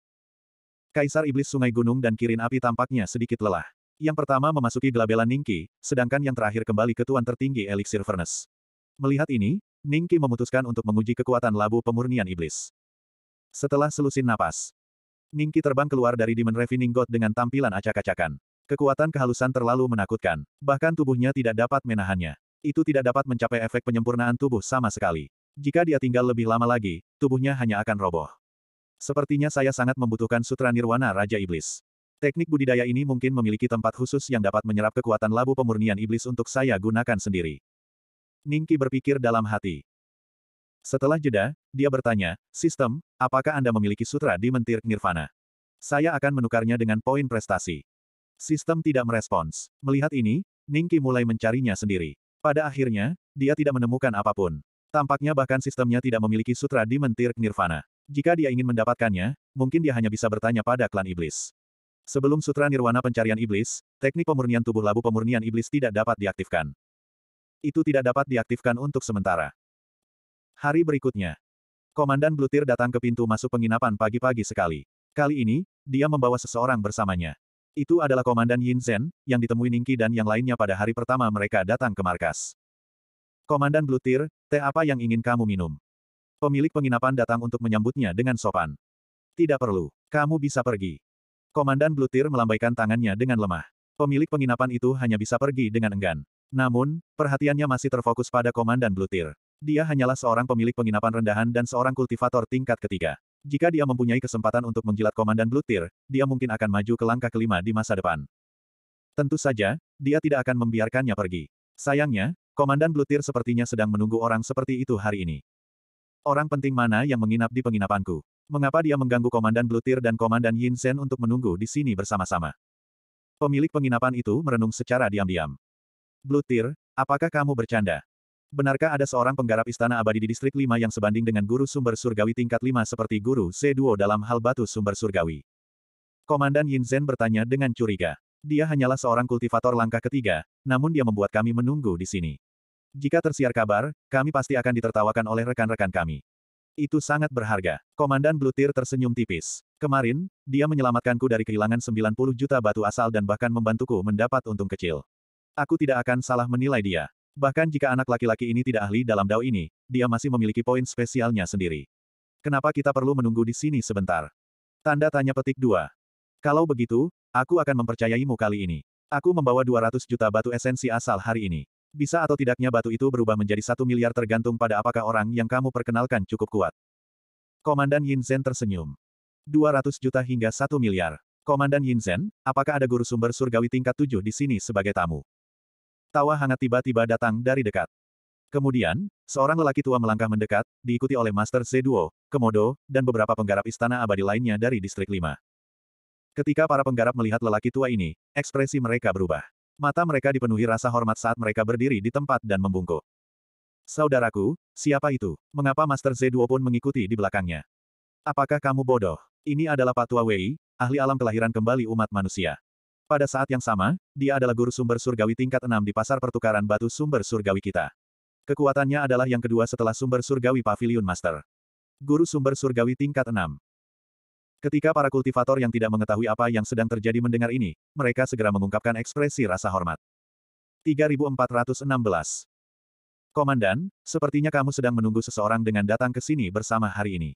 Kaisar Iblis Sungai Gunung dan Kirin Api tampaknya sedikit lelah. Yang pertama memasuki gelabelan Ningki, sedangkan yang terakhir kembali ke tuan tertinggi Elixir Furnace. Melihat ini, Ningki memutuskan untuk menguji kekuatan labu pemurnian iblis. Setelah selusin napas, Ningki terbang keluar dari Demon Refining God dengan tampilan acak-acakan. Kekuatan kehalusan terlalu menakutkan, bahkan tubuhnya tidak dapat menahannya itu tidak dapat mencapai efek penyempurnaan tubuh sama sekali. Jika dia tinggal lebih lama lagi, tubuhnya hanya akan roboh. Sepertinya saya sangat membutuhkan Sutra Nirwana Raja Iblis. Teknik budidaya ini mungkin memiliki tempat khusus yang dapat menyerap kekuatan labu pemurnian iblis untuk saya gunakan sendiri. Ningki berpikir dalam hati. Setelah jeda, dia bertanya, Sistem, apakah Anda memiliki sutra di mentir nirvana? Saya akan menukarnya dengan poin prestasi. Sistem tidak merespons. Melihat ini, Ningki mulai mencarinya sendiri. Pada akhirnya, dia tidak menemukan apapun. Tampaknya bahkan sistemnya tidak memiliki sutra di mentir nirvana. Jika dia ingin mendapatkannya, mungkin dia hanya bisa bertanya pada klan iblis. Sebelum sutra nirwana pencarian iblis, teknik pemurnian tubuh labu pemurnian iblis tidak dapat diaktifkan. Itu tidak dapat diaktifkan untuk sementara. Hari berikutnya, Komandan Blutir datang ke pintu masuk penginapan pagi-pagi sekali. Kali ini, dia membawa seseorang bersamanya. Itu adalah Komandan Yin Zhen, yang ditemui Ningki dan yang lainnya pada hari pertama mereka datang ke markas. Komandan Blutir, teh apa yang ingin kamu minum? Pemilik penginapan datang untuk menyambutnya dengan sopan. Tidak perlu, kamu bisa pergi. Komandan Blutir melambaikan tangannya dengan lemah. Pemilik penginapan itu hanya bisa pergi dengan enggan. Namun, perhatiannya masih terfokus pada Komandan Blutir. Dia hanyalah seorang pemilik penginapan rendahan dan seorang kultivator tingkat ketiga. Jika dia mempunyai kesempatan untuk menjilat Komandan Blue Tear, dia mungkin akan maju ke langkah kelima di masa depan. Tentu saja, dia tidak akan membiarkannya pergi. Sayangnya, Komandan Blue Tear sepertinya sedang menunggu orang seperti itu hari ini. Orang penting mana yang menginap di penginapanku? Mengapa dia mengganggu Komandan Blue Tear dan Komandan Yin Sen untuk menunggu di sini bersama-sama? Pemilik penginapan itu merenung secara diam-diam. Blue Tear, apakah kamu bercanda? Benarkah ada seorang penggarap istana abadi di distrik 5 yang sebanding dengan guru sumber surgawi tingkat 5 seperti guru C2 dalam hal batu sumber surgawi? Komandan Yin Zhen bertanya dengan curiga. Dia hanyalah seorang kultivator langkah ketiga, namun dia membuat kami menunggu di sini. Jika tersiar kabar, kami pasti akan ditertawakan oleh rekan-rekan kami. Itu sangat berharga. Komandan Blutir tersenyum tipis. Kemarin, dia menyelamatkanku dari kehilangan 90 juta batu asal dan bahkan membantuku mendapat untung kecil. Aku tidak akan salah menilai dia. Bahkan jika anak laki-laki ini tidak ahli dalam dao ini, dia masih memiliki poin spesialnya sendiri. Kenapa kita perlu menunggu di sini sebentar? Tanda tanya petik dua. Kalau begitu, aku akan mempercayaimu kali ini. Aku membawa 200 juta batu esensi asal hari ini. Bisa atau tidaknya batu itu berubah menjadi satu miliar tergantung pada apakah orang yang kamu perkenalkan cukup kuat. Komandan Yinzen tersenyum. 200 juta hingga satu miliar. Komandan Yinzen, apakah ada guru sumber surgawi tingkat 7 di sini sebagai tamu? Tawa hangat tiba-tiba datang dari dekat. Kemudian, seorang lelaki tua melangkah mendekat, diikuti oleh Master Zeduo, Komodo, dan beberapa penggarap istana abadi lainnya dari Distrik 5. Ketika para penggarap melihat lelaki tua ini, ekspresi mereka berubah. Mata mereka dipenuhi rasa hormat saat mereka berdiri di tempat dan membungkuk. Saudaraku, siapa itu? Mengapa Master Zeduo pun mengikuti di belakangnya? Apakah kamu bodoh? Ini adalah Patua Wei, ahli alam kelahiran kembali umat manusia. Pada saat yang sama, dia adalah guru sumber surgawi tingkat 6 di pasar pertukaran batu sumber surgawi kita. Kekuatannya adalah yang kedua setelah sumber surgawi Pavilion Master. Guru sumber surgawi tingkat 6. Ketika para kultivator yang tidak mengetahui apa yang sedang terjadi mendengar ini, mereka segera mengungkapkan ekspresi rasa hormat. 3416 Komandan, sepertinya kamu sedang menunggu seseorang dengan datang ke sini bersama hari ini.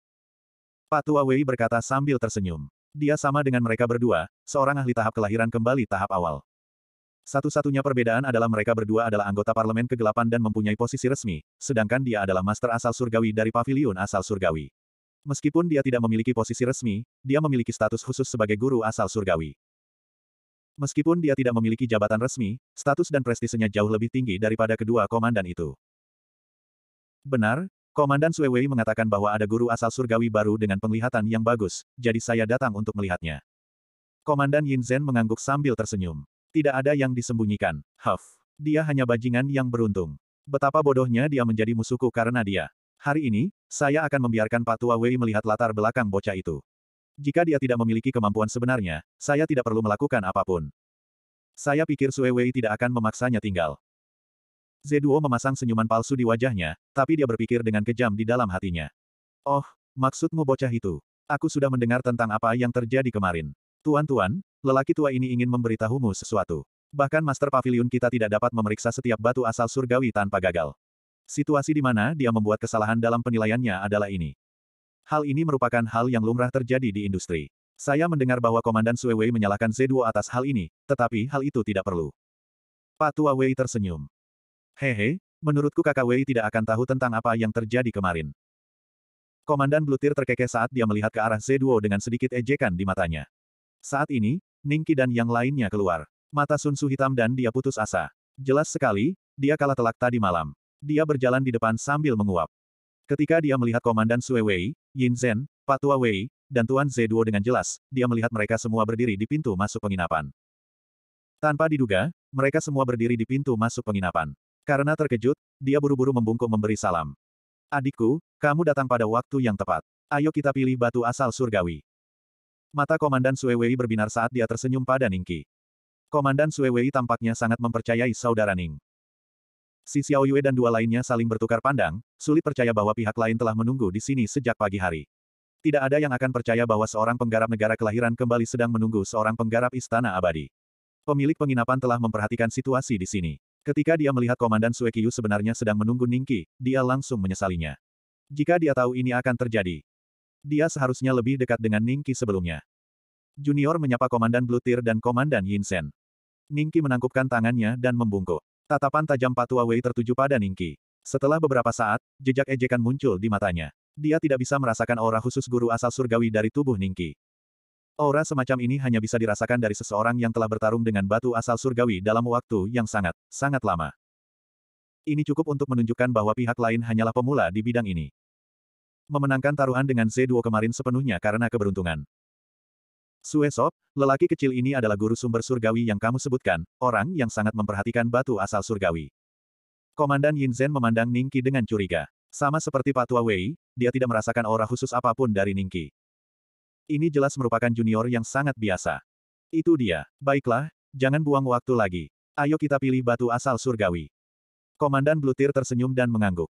Patua Wei berkata sambil tersenyum. Dia sama dengan mereka berdua, seorang ahli tahap kelahiran kembali tahap awal. Satu-satunya perbedaan adalah mereka berdua adalah anggota parlemen kegelapan dan mempunyai posisi resmi, sedangkan dia adalah master asal surgawi dari pavilion asal surgawi. Meskipun dia tidak memiliki posisi resmi, dia memiliki status khusus sebagai guru asal surgawi. Meskipun dia tidak memiliki jabatan resmi, status dan prestisenya jauh lebih tinggi daripada kedua komandan itu. Benar, Komandan Suewei mengatakan bahwa ada guru asal surgawi baru dengan penglihatan yang bagus, jadi saya datang untuk melihatnya. Komandan Yin Zhen mengangguk sambil tersenyum. Tidak ada yang disembunyikan. Huff. Dia hanya bajingan yang beruntung. Betapa bodohnya dia menjadi musuhku karena dia. Hari ini, saya akan membiarkan Pak Tua Wei melihat latar belakang bocah itu. Jika dia tidak memiliki kemampuan sebenarnya, saya tidak perlu melakukan apapun. Saya pikir Sue Wei tidak akan memaksanya tinggal. Zeduo memasang senyuman palsu di wajahnya, tapi dia berpikir dengan kejam di dalam hatinya. Oh, maksudmu bocah itu. Aku sudah mendengar tentang apa yang terjadi kemarin. Tuan-tuan, lelaki tua ini ingin memberitahumu sesuatu. Bahkan Master Pavilion kita tidak dapat memeriksa setiap batu asal surgawi tanpa gagal. Situasi di mana dia membuat kesalahan dalam penilaiannya adalah ini. Hal ini merupakan hal yang lumrah terjadi di industri. Saya mendengar bahwa Komandan Suewei menyalahkan Zeduo atas hal ini, tetapi hal itu tidak perlu. Pak Tua Wei tersenyum. Hehe, menurutku kakak Wei tidak akan tahu tentang apa yang terjadi kemarin. Komandan Blutir terkekeh saat dia melihat ke arah Zeduo dengan sedikit ejekan di matanya. Saat ini, Ningki dan yang lainnya keluar. Mata Sunsu hitam dan dia putus asa. Jelas sekali, dia kalah telak tadi malam. Dia berjalan di depan sambil menguap. Ketika dia melihat Komandan Sue Wei, Yin Zhen, Patua Wei, dan Tuan Zeduo dengan jelas, dia melihat mereka semua berdiri di pintu masuk penginapan. Tanpa diduga, mereka semua berdiri di pintu masuk penginapan. Karena terkejut, dia buru-buru membungkuk memberi salam. Adikku, kamu datang pada waktu yang tepat. Ayo kita pilih batu asal surgawi. Mata Komandan Suewei berbinar saat dia tersenyum pada Ningki. Komandan Suewei tampaknya sangat mempercayai saudara Ning. Si Xiaoyue dan dua lainnya saling bertukar pandang, sulit percaya bahwa pihak lain telah menunggu di sini sejak pagi hari. Tidak ada yang akan percaya bahwa seorang penggarap negara kelahiran kembali sedang menunggu seorang penggarap istana abadi. Pemilik penginapan telah memperhatikan situasi di sini. Ketika dia melihat Komandan Suekiyu sebenarnya sedang menunggu Ningki, dia langsung menyesalinya. Jika dia tahu ini akan terjadi, dia seharusnya lebih dekat dengan Ningki sebelumnya. Junior menyapa Komandan Blutir dan Komandan Yinsen. Ningki menangkupkan tangannya dan membungkuk. Tatapan tajam Patua Wei tertuju pada Ningki. Setelah beberapa saat, jejak ejekan muncul di matanya. Dia tidak bisa merasakan aura khusus guru asal surgawi dari tubuh Ningki. Aura semacam ini hanya bisa dirasakan dari seseorang yang telah bertarung dengan batu asal surgawi dalam waktu yang sangat, sangat lama. Ini cukup untuk menunjukkan bahwa pihak lain hanyalah pemula di bidang ini. Memenangkan taruhan dengan Z2 kemarin sepenuhnya karena keberuntungan. Suesop, lelaki kecil ini adalah guru sumber surgawi yang kamu sebutkan, orang yang sangat memperhatikan batu asal surgawi. Komandan Yin Yinzen memandang Ningki dengan curiga. Sama seperti Patua Wei, dia tidak merasakan aura khusus apapun dari Ningki. Ini jelas merupakan junior yang sangat biasa. Itu dia. Baiklah, jangan buang waktu lagi. Ayo kita pilih batu asal surgawi. Komandan Blutir tersenyum dan mengangguk.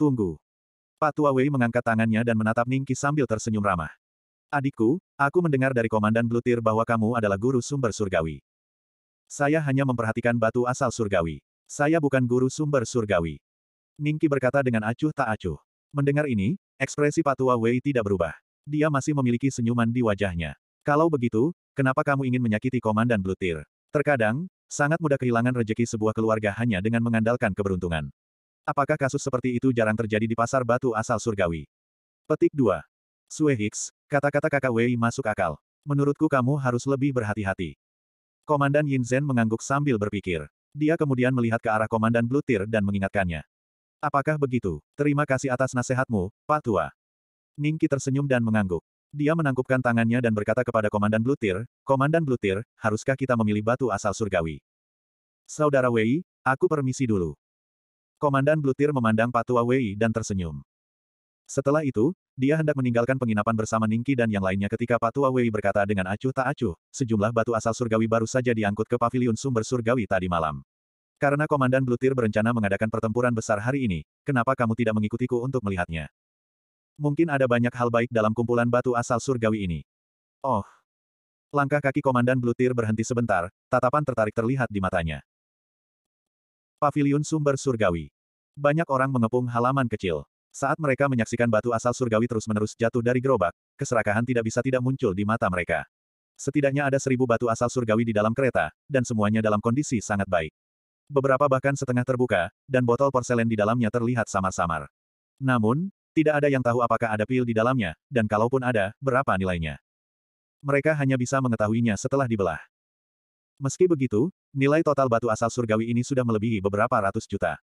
Tunggu. Pak Tua Wei mengangkat tangannya dan menatap Ningki sambil tersenyum ramah. Adikku, aku mendengar dari Komandan Blutir bahwa kamu adalah guru sumber surgawi. Saya hanya memperhatikan batu asal surgawi. Saya bukan guru sumber surgawi. Ningki berkata dengan acuh tak acuh. Mendengar ini, ekspresi Pak Tua Wei tidak berubah. Dia masih memiliki senyuman di wajahnya. Kalau begitu, kenapa kamu ingin menyakiti Komandan Blutir? Terkadang, sangat mudah kehilangan rejeki sebuah keluarga hanya dengan mengandalkan keberuntungan. Apakah kasus seperti itu jarang terjadi di pasar batu asal surgawi? Petik 2. Sue Hicks, kata-kata kakak Wei masuk akal. Menurutku kamu harus lebih berhati-hati. Komandan Yin Zhen mengangguk sambil berpikir. Dia kemudian melihat ke arah Komandan Blutir dan mengingatkannya. Apakah begitu? Terima kasih atas nasihatmu, Pak Tua. Ningki tersenyum dan mengangguk. Dia menangkupkan tangannya dan berkata kepada Komandan Blutir, Komandan Blutir, haruskah kita memilih batu asal surgawi? Saudara Wei, aku permisi dulu. Komandan Blutir memandang Patua Wei dan tersenyum. Setelah itu, dia hendak meninggalkan penginapan bersama Ningki dan yang lainnya ketika Patua Wei berkata dengan acuh tak acuh, sejumlah batu asal surgawi baru saja diangkut ke pavilion sumber surgawi tadi malam. Karena Komandan Blutir berencana mengadakan pertempuran besar hari ini, kenapa kamu tidak mengikutiku untuk melihatnya? Mungkin ada banyak hal baik dalam kumpulan batu asal surgawi ini. Oh. Langkah kaki Komandan Blutir berhenti sebentar, tatapan tertarik terlihat di matanya. Pavilion Sumber Surgawi. Banyak orang mengepung halaman kecil. Saat mereka menyaksikan batu asal surgawi terus-menerus jatuh dari gerobak, keserakahan tidak bisa tidak muncul di mata mereka. Setidaknya ada seribu batu asal surgawi di dalam kereta, dan semuanya dalam kondisi sangat baik. Beberapa bahkan setengah terbuka, dan botol porselen di dalamnya terlihat samar-samar. Namun, tidak ada yang tahu apakah ada pil di dalamnya, dan kalaupun ada, berapa nilainya. Mereka hanya bisa mengetahuinya setelah dibelah. Meski begitu, nilai total batu asal surgawi ini sudah melebihi beberapa ratus juta.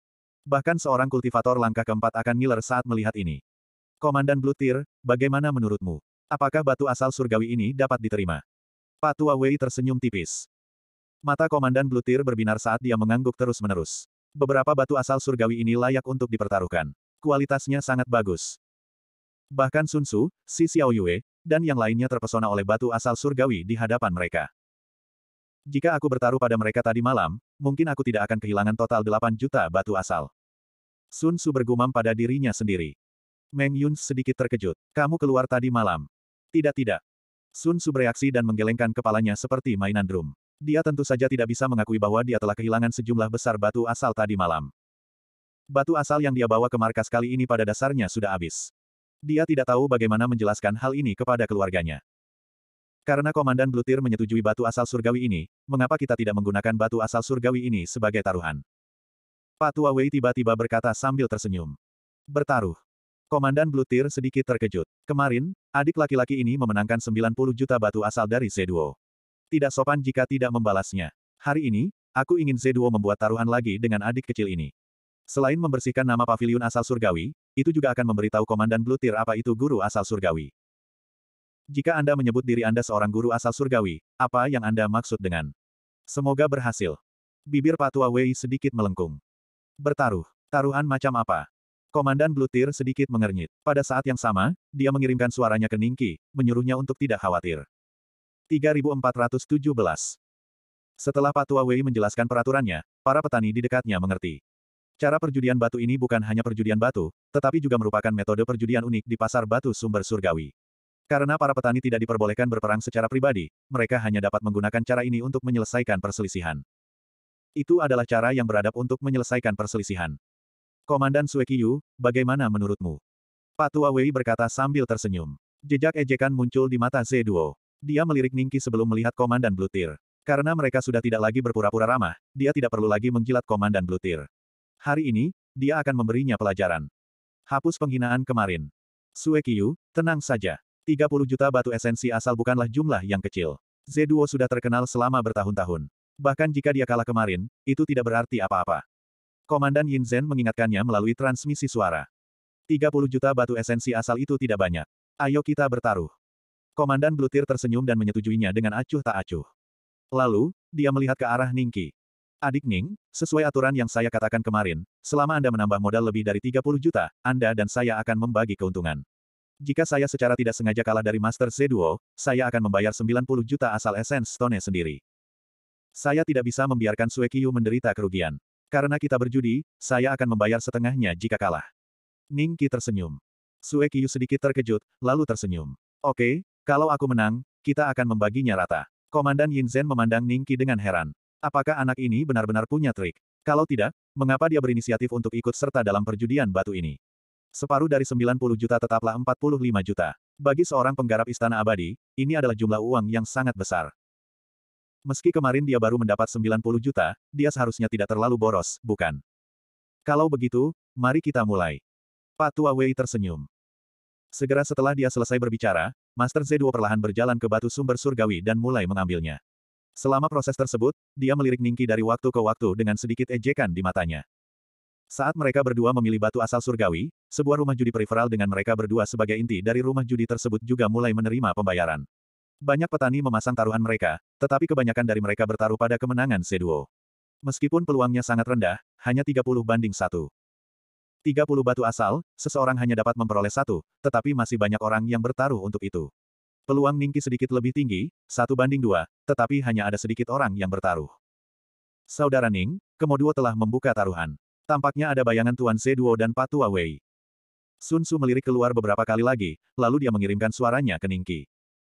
Bahkan seorang kultivator langkah keempat akan ngiler saat melihat ini. Komandan Blutir, bagaimana menurutmu? Apakah batu asal surgawi ini dapat diterima? Pak Tua Wei tersenyum tipis. Mata Komandan Blutir berbinar saat dia mengangguk terus-menerus. Beberapa batu asal surgawi ini layak untuk dipertaruhkan kualitasnya sangat bagus. Bahkan Sun Tzu, Si Yue, dan yang lainnya terpesona oleh batu asal surgawi di hadapan mereka. Jika aku bertaruh pada mereka tadi malam, mungkin aku tidak akan kehilangan total 8 juta batu asal. Sun Tzu bergumam pada dirinya sendiri. Meng Yun sedikit terkejut. Kamu keluar tadi malam. Tidak-tidak. Sun Tzu bereaksi dan menggelengkan kepalanya seperti mainan drum. Dia tentu saja tidak bisa mengakui bahwa dia telah kehilangan sejumlah besar batu asal tadi malam. Batu asal yang dia bawa ke markas kali ini pada dasarnya sudah habis. Dia tidak tahu bagaimana menjelaskan hal ini kepada keluarganya. Karena Komandan Blutir menyetujui batu asal surgawi ini, mengapa kita tidak menggunakan batu asal surgawi ini sebagai taruhan? Pak Tua Wei tiba-tiba berkata sambil tersenyum. Bertaruh. Komandan Blutir sedikit terkejut. Kemarin, adik laki-laki ini memenangkan 90 juta batu asal dari Zeduo. Tidak sopan jika tidak membalasnya. Hari ini, aku ingin Zeduo membuat taruhan lagi dengan adik kecil ini. Selain membersihkan nama pavilion asal surgawi, itu juga akan memberitahu Komandan Blutir apa itu guru asal surgawi. Jika Anda menyebut diri Anda seorang guru asal surgawi, apa yang Anda maksud dengan? Semoga berhasil. Bibir Patua Wei sedikit melengkung. Bertaruh. Taruhan macam apa? Komandan Blutir sedikit mengernyit. Pada saat yang sama, dia mengirimkan suaranya ke Ningki, menyuruhnya untuk tidak khawatir. 3417 Setelah Patua Wei menjelaskan peraturannya, para petani di dekatnya mengerti. Cara perjudian batu ini bukan hanya perjudian batu, tetapi juga merupakan metode perjudian unik di pasar batu sumber surgawi. Karena para petani tidak diperbolehkan berperang secara pribadi, mereka hanya dapat menggunakan cara ini untuk menyelesaikan perselisihan. Itu adalah cara yang beradab untuk menyelesaikan perselisihan. Komandan Suekiyu, bagaimana menurutmu? Patua Wei berkata sambil tersenyum. Jejak ejekan muncul di mata Zeduo. Dia melirik Ningki sebelum melihat Komandan Blutir. Karena mereka sudah tidak lagi berpura-pura ramah, dia tidak perlu lagi menjilat Komandan Blutir. Hari ini, dia akan memberinya pelajaran. Hapus penghinaan kemarin. Sue Kiyu, tenang saja. 30 juta batu esensi asal bukanlah jumlah yang kecil. Zeduo sudah terkenal selama bertahun-tahun. Bahkan jika dia kalah kemarin, itu tidak berarti apa-apa. Komandan Yin Zhen mengingatkannya melalui transmisi suara. 30 juta batu esensi asal itu tidak banyak. Ayo kita bertaruh. Komandan Blutir tersenyum dan menyetujuinya dengan acuh tak acuh. Lalu, dia melihat ke arah Ningki. Adik Ning, sesuai aturan yang saya katakan kemarin, selama Anda menambah modal lebih dari 30 juta, Anda dan saya akan membagi keuntungan. Jika saya secara tidak sengaja kalah dari Master Zeduo, saya akan membayar 90 juta asal Essence Stone sendiri. Saya tidak bisa membiarkan Suekiyu menderita kerugian. Karena kita berjudi, saya akan membayar setengahnya jika kalah. Ning Qi tersenyum. Suekiyu sedikit terkejut, lalu tersenyum. Oke, kalau aku menang, kita akan membaginya rata. Komandan Yin Zhen memandang Ning Qi dengan heran. Apakah anak ini benar-benar punya trik? Kalau tidak, mengapa dia berinisiatif untuk ikut serta dalam perjudian batu ini? Separuh dari 90 juta tetaplah 45 juta. Bagi seorang penggarap istana abadi, ini adalah jumlah uang yang sangat besar. Meski kemarin dia baru mendapat 90 juta, dia seharusnya tidak terlalu boros, bukan? Kalau begitu, mari kita mulai. Patua Wei tersenyum. Segera setelah dia selesai berbicara, Master Z2 perlahan berjalan ke batu sumber surgawi dan mulai mengambilnya. Selama proses tersebut, dia melirik Ningki dari waktu ke waktu dengan sedikit ejekan di matanya. Saat mereka berdua memilih batu asal surgawi, sebuah rumah judi peripheral dengan mereka berdua sebagai inti dari rumah judi tersebut juga mulai menerima pembayaran. Banyak petani memasang taruhan mereka, tetapi kebanyakan dari mereka bertaruh pada kemenangan Seduo. Meskipun peluangnya sangat rendah, hanya 30 banding 1. 30 batu asal, seseorang hanya dapat memperoleh satu, tetapi masih banyak orang yang bertaruh untuk itu. Peluang Ningki sedikit lebih tinggi, satu banding dua, tetapi hanya ada sedikit orang yang bertaruh. Saudara Ning, Komodo telah membuka taruhan. Tampaknya ada bayangan Tuan C Duo dan Patua Wei. Sun Su melirik keluar beberapa kali lagi, lalu dia mengirimkan suaranya ke Ningki.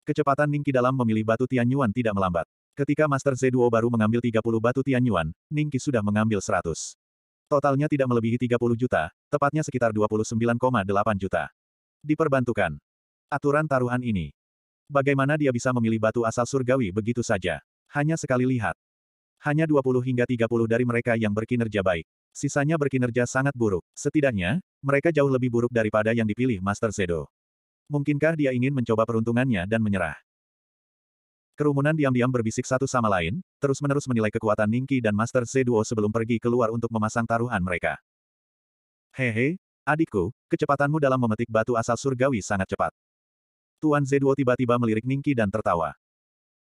Kecepatan Ningki dalam memilih batu Tianyuan tidak melambat. Ketika Master Zeduo baru mengambil 30 batu Tianyuan, Ningki sudah mengambil 100. Totalnya tidak melebihi 30 juta, tepatnya sekitar 29,8 juta. Diperbantukan. Aturan taruhan ini. Bagaimana dia bisa memilih batu asal surgawi begitu saja? Hanya sekali lihat. Hanya 20 hingga 30 dari mereka yang berkinerja baik. Sisanya berkinerja sangat buruk. Setidaknya, mereka jauh lebih buruk daripada yang dipilih Master Zedo. Mungkinkah dia ingin mencoba peruntungannya dan menyerah? Kerumunan diam-diam berbisik satu sama lain, terus-menerus menilai kekuatan Ningki dan Master Zeduo sebelum pergi keluar untuk memasang taruhan mereka. Hehe, adikku, kecepatanmu dalam memetik batu asal surgawi sangat cepat. Tuan Zeduo tiba-tiba melirik Ningki dan tertawa.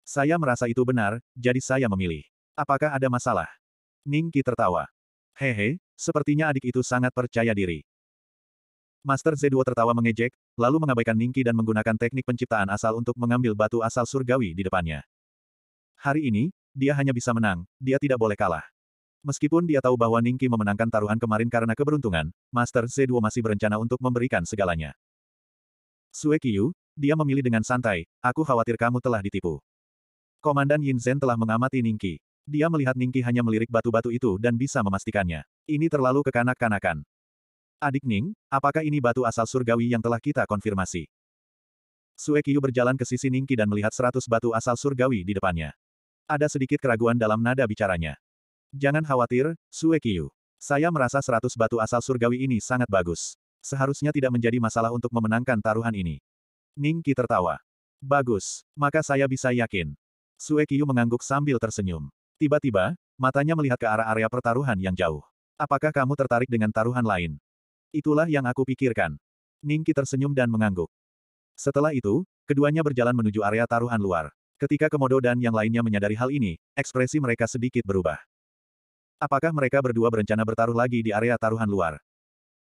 Saya merasa itu benar, jadi saya memilih. Apakah ada masalah? Ningki tertawa. Hehe, sepertinya adik itu sangat percaya diri. Master Zeduo tertawa mengejek, lalu mengabaikan Ningki dan menggunakan teknik penciptaan asal untuk mengambil batu asal surgawi di depannya. Hari ini, dia hanya bisa menang, dia tidak boleh kalah. Meskipun dia tahu bahwa Ningki memenangkan taruhan kemarin karena keberuntungan, Master Zeduo masih berencana untuk memberikan segalanya. Sue Kiyu, dia memilih dengan santai, aku khawatir kamu telah ditipu. Komandan Yin Zhen telah mengamati Ningki. Dia melihat Ningki hanya melirik batu-batu itu dan bisa memastikannya. Ini terlalu kekanak-kanakan. Adik Ning, apakah ini batu asal surgawi yang telah kita konfirmasi? Sue Kiyu berjalan ke sisi Ningki dan melihat seratus batu asal surgawi di depannya. Ada sedikit keraguan dalam nada bicaranya. Jangan khawatir, Sue Kiyu. Saya merasa seratus batu asal surgawi ini sangat bagus. Seharusnya tidak menjadi masalah untuk memenangkan taruhan ini. Ning Qi tertawa. Bagus, maka saya bisa yakin. Sue Qiu mengangguk sambil tersenyum. Tiba-tiba, matanya melihat ke arah area pertaruhan yang jauh. Apakah kamu tertarik dengan taruhan lain? Itulah yang aku pikirkan. Ning Qi tersenyum dan mengangguk. Setelah itu, keduanya berjalan menuju area taruhan luar. Ketika Komodo dan yang lainnya menyadari hal ini, ekspresi mereka sedikit berubah. Apakah mereka berdua berencana bertaruh lagi di area taruhan luar?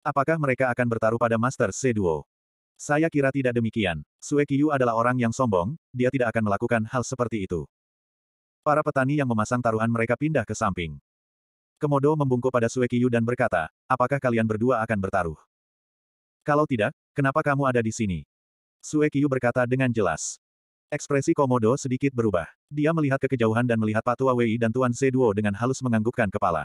Apakah mereka akan bertaruh pada Master C Duo? Saya kira tidak demikian. Sue Kiyu adalah orang yang sombong, dia tidak akan melakukan hal seperti itu. Para petani yang memasang taruhan mereka pindah ke samping. Komodo membungkuk pada Sue Kiyu dan berkata, apakah kalian berdua akan bertaruh? Kalau tidak, kenapa kamu ada di sini? Sue Kiyu berkata dengan jelas. Ekspresi Komodo sedikit berubah. Dia melihat ke kejauhan dan melihat Patua Wei dan Tuan Zeduo dengan halus menganggukkan kepala.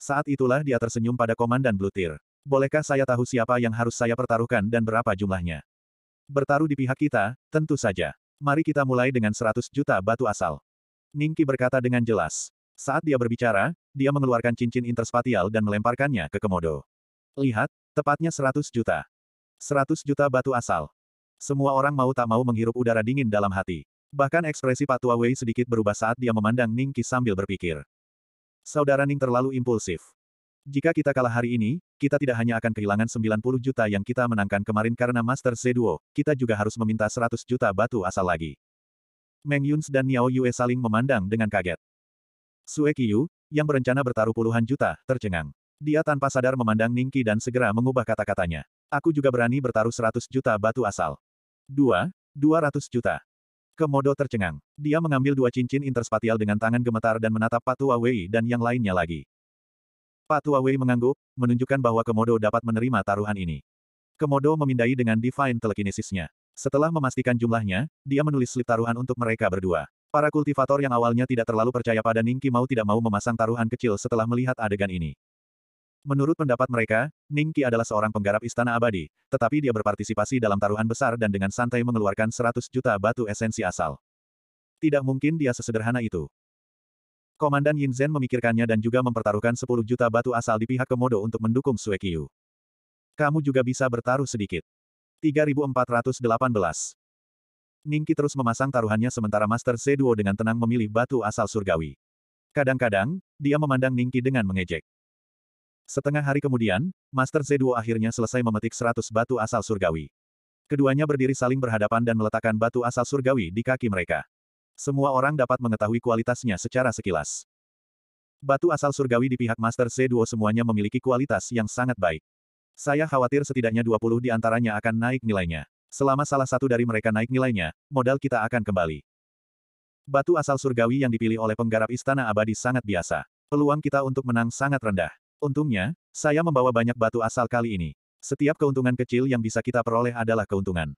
Saat itulah dia tersenyum pada Komandan Blutir. Bolehkah saya tahu siapa yang harus saya pertaruhkan dan berapa jumlahnya? Bertaruh di pihak kita, tentu saja. Mari kita mulai dengan 100 juta batu asal. Ningki berkata dengan jelas. Saat dia berbicara, dia mengeluarkan cincin interspatial dan melemparkannya ke Komodo. Lihat, tepatnya 100 juta. 100 juta batu asal. Semua orang mau tak mau menghirup udara dingin dalam hati. Bahkan ekspresi Pak Tua Wei sedikit berubah saat dia memandang Ningki sambil berpikir. Saudara Ning terlalu impulsif. Jika kita kalah hari ini, kita tidak hanya akan kehilangan 90 juta yang kita menangkan kemarin karena Master Zeduo, kita juga harus meminta 100 juta batu asal lagi. Meng Yuns dan Niao Yue saling memandang dengan kaget. Sue Qiyu, yang berencana bertaruh puluhan juta, tercengang. Dia tanpa sadar memandang Ningki dan segera mengubah kata-katanya. Aku juga berani bertaruh 100 juta batu asal. dua 200 juta. Komodo tercengang. Dia mengambil dua cincin interspatial dengan tangan gemetar dan menatap Patua Wei dan yang lainnya lagi. Pak Tua Wei mengangguk, menunjukkan bahwa Komodo dapat menerima taruhan ini. Komodo memindai dengan Divine Telekinesisnya. Setelah memastikan jumlahnya, dia menulis slip taruhan untuk mereka berdua. Para kultivator yang awalnya tidak terlalu percaya pada Ningki mau tidak mau memasang taruhan kecil setelah melihat adegan ini. Menurut pendapat mereka, Ningki adalah seorang penggarap istana abadi, tetapi dia berpartisipasi dalam taruhan besar dan dengan santai mengeluarkan 100 juta batu esensi asal. Tidak mungkin dia sesederhana itu. Komandan Yin Zhen memikirkannya dan juga mempertaruhkan 10 juta batu asal di pihak Komodo untuk mendukung Suekiyu. Kamu juga bisa bertaruh sedikit. 3418 Ningki terus memasang taruhannya sementara Master Zeduo dengan tenang memilih batu asal surgawi. Kadang-kadang, dia memandang Ningki dengan mengejek. Setengah hari kemudian, Master Zeduo akhirnya selesai memetik 100 batu asal surgawi. Keduanya berdiri saling berhadapan dan meletakkan batu asal surgawi di kaki mereka. Semua orang dapat mengetahui kualitasnya secara sekilas. Batu asal surgawi di pihak Master C2 semuanya memiliki kualitas yang sangat baik. Saya khawatir setidaknya 20 di antaranya akan naik nilainya. Selama salah satu dari mereka naik nilainya, modal kita akan kembali. Batu asal surgawi yang dipilih oleh penggarap istana abadi sangat biasa. Peluang kita untuk menang sangat rendah. Untungnya, saya membawa banyak batu asal kali ini. Setiap keuntungan kecil yang bisa kita peroleh adalah keuntungan.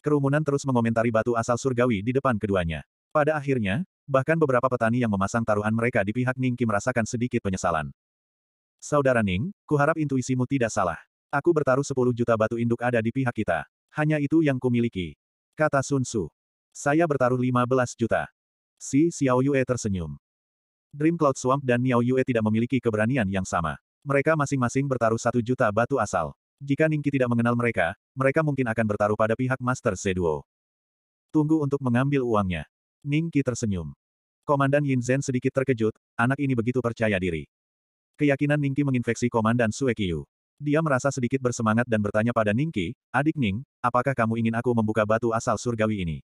Kerumunan terus mengomentari batu asal surgawi di depan keduanya. Pada akhirnya, bahkan beberapa petani yang memasang taruhan mereka di pihak Ning Qi merasakan sedikit penyesalan. Saudara Ning, kuharap intuisimu tidak salah. Aku bertaruh 10 juta batu induk ada di pihak kita. Hanya itu yang kumiliki. Kata Sun Tzu. Saya bertaruh 15 juta. Si Xiao Yue tersenyum. Dream Cloud Swamp dan Niao Yue tidak memiliki keberanian yang sama. Mereka masing-masing bertaruh satu juta batu asal. Jika Ningki tidak mengenal mereka, mereka mungkin akan bertaruh pada pihak Master Zeduo. Tunggu untuk mengambil uangnya. Ning Qi tersenyum. Komandan Yin Zhen sedikit terkejut, anak ini begitu percaya diri. Keyakinan Ning Qi menginfeksi Komandan Sue Qiu. Dia merasa sedikit bersemangat dan bertanya pada Ning Qi, adik Ning, apakah kamu ingin aku membuka batu asal surgawi ini?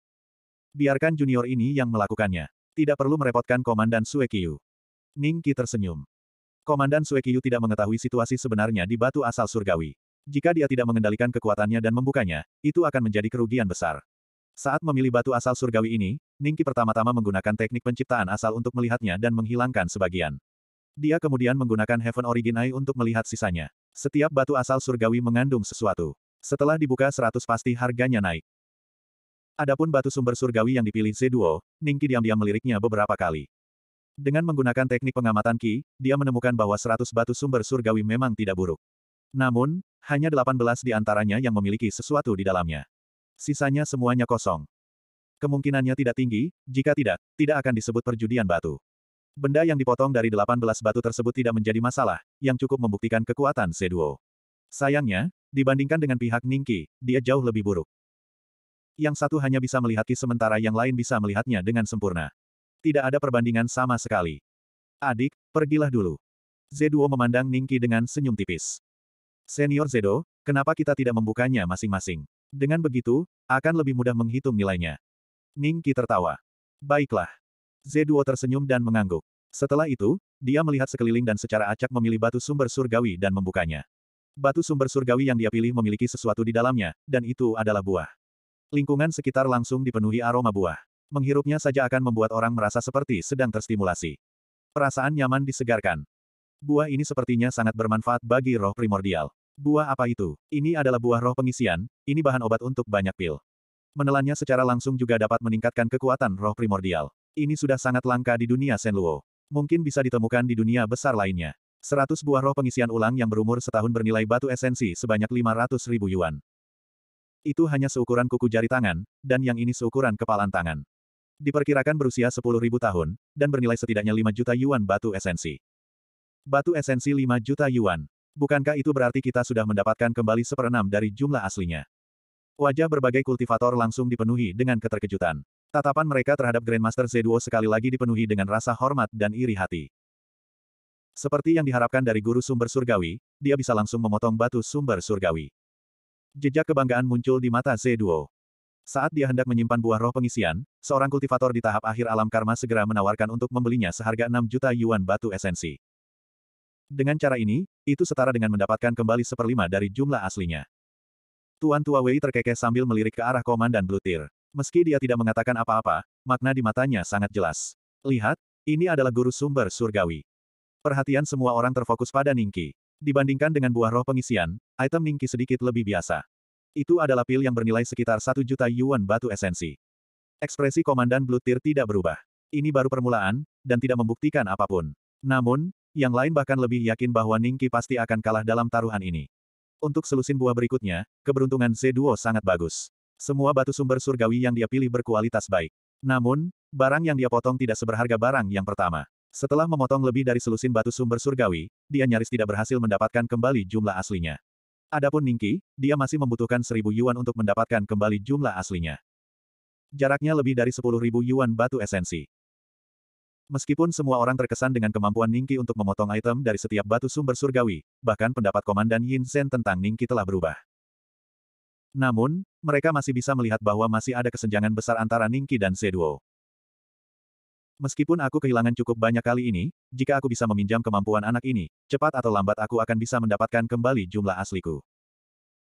Biarkan junior ini yang melakukannya. Tidak perlu merepotkan Komandan Sue Qiu. Ning Qi tersenyum. Komandan Sue Qiu tidak mengetahui situasi sebenarnya di batu asal surgawi. Jika dia tidak mengendalikan kekuatannya dan membukanya, itu akan menjadi kerugian besar. Saat memilih batu asal surgawi ini, Ningki pertama-tama menggunakan teknik penciptaan asal untuk melihatnya dan menghilangkan sebagian. Dia kemudian menggunakan Heaven Origin Eye untuk melihat sisanya. Setiap batu asal surgawi mengandung sesuatu. Setelah dibuka seratus pasti harganya naik. Adapun batu sumber surgawi yang dipilih Z2, Ningki diam-diam meliriknya beberapa kali. Dengan menggunakan teknik pengamatan Ki, dia menemukan bahwa seratus batu sumber surgawi memang tidak buruk. Namun, hanya 18 di antaranya yang memiliki sesuatu di dalamnya sisanya semuanya kosong. Kemungkinannya tidak tinggi, jika tidak, tidak akan disebut perjudian batu. Benda yang dipotong dari 18 batu tersebut tidak menjadi masalah, yang cukup membuktikan kekuatan Seduo. Sayangnya, dibandingkan dengan pihak Ningki, dia jauh lebih buruk. Yang satu hanya bisa melihat ki sementara yang lain bisa melihatnya dengan sempurna. Tidak ada perbandingan sama sekali. Adik, pergilah dulu. Zeduo memandang Ningki dengan senyum tipis. Senior Zedo, kenapa kita tidak membukanya masing-masing? Dengan begitu, akan lebih mudah menghitung nilainya. Ning Qi tertawa. Baiklah. Z2 tersenyum dan mengangguk. Setelah itu, dia melihat sekeliling dan secara acak memilih batu sumber surgawi dan membukanya. Batu sumber surgawi yang dia pilih memiliki sesuatu di dalamnya, dan itu adalah buah. Lingkungan sekitar langsung dipenuhi aroma buah. Menghirupnya saja akan membuat orang merasa seperti sedang terstimulasi. Perasaan nyaman disegarkan. Buah ini sepertinya sangat bermanfaat bagi roh primordial. Buah apa itu? Ini adalah buah roh pengisian, ini bahan obat untuk banyak pil. Menelannya secara langsung juga dapat meningkatkan kekuatan roh primordial. Ini sudah sangat langka di dunia Senluo. Mungkin bisa ditemukan di dunia besar lainnya. 100 buah roh pengisian ulang yang berumur setahun bernilai batu esensi sebanyak 500 ribu yuan. Itu hanya seukuran kuku jari tangan, dan yang ini seukuran kepalan tangan. Diperkirakan berusia ribu tahun, dan bernilai setidaknya 5 juta yuan batu esensi. Batu esensi 5 juta yuan bukankah itu berarti kita sudah mendapatkan kembali seperenam dari jumlah aslinya? Wajah berbagai kultivator langsung dipenuhi dengan keterkejutan. Tatapan mereka terhadap Grandmaster Zeduo sekali lagi dipenuhi dengan rasa hormat dan iri hati. Seperti yang diharapkan dari guru sumber surgawi, dia bisa langsung memotong batu sumber surgawi. Jejak kebanggaan muncul di mata Zeduo. Saat dia hendak menyimpan buah roh pengisian, seorang kultivator di tahap akhir alam karma segera menawarkan untuk membelinya seharga 6 juta yuan batu esensi. Dengan cara ini, itu setara dengan mendapatkan kembali seperlima dari jumlah aslinya. Tuan Tua Wei terkekeh sambil melirik ke arah Komandan Blutir. Meski dia tidak mengatakan apa-apa, makna di matanya sangat jelas. Lihat, ini adalah guru sumber surgawi. Perhatian semua orang terfokus pada Ningki. Dibandingkan dengan buah roh pengisian, item Ningki sedikit lebih biasa. Itu adalah pil yang bernilai sekitar satu juta yuan batu esensi. Ekspresi Komandan Blutir tidak berubah. Ini baru permulaan, dan tidak membuktikan apapun. Namun, yang lain bahkan lebih yakin bahwa Ningki pasti akan kalah dalam taruhan ini. Untuk selusin buah berikutnya, keberuntungan Z2 sangat bagus. Semua batu sumber surgawi yang dia pilih berkualitas baik. Namun, barang yang dia potong tidak seberharga barang yang pertama. Setelah memotong lebih dari selusin batu sumber surgawi, dia nyaris tidak berhasil mendapatkan kembali jumlah aslinya. Adapun Ningki, dia masih membutuhkan seribu yuan untuk mendapatkan kembali jumlah aslinya. Jaraknya lebih dari sepuluh ribu yuan batu esensi. Meskipun semua orang terkesan dengan kemampuan Ningki untuk memotong item dari setiap batu sumber surgawi, bahkan pendapat Komandan Yin Zhen tentang Ningki telah berubah. Namun, mereka masih bisa melihat bahwa masih ada kesenjangan besar antara Ningki dan Zeduo. Meskipun aku kehilangan cukup banyak kali ini, jika aku bisa meminjam kemampuan anak ini, cepat atau lambat aku akan bisa mendapatkan kembali jumlah asliku.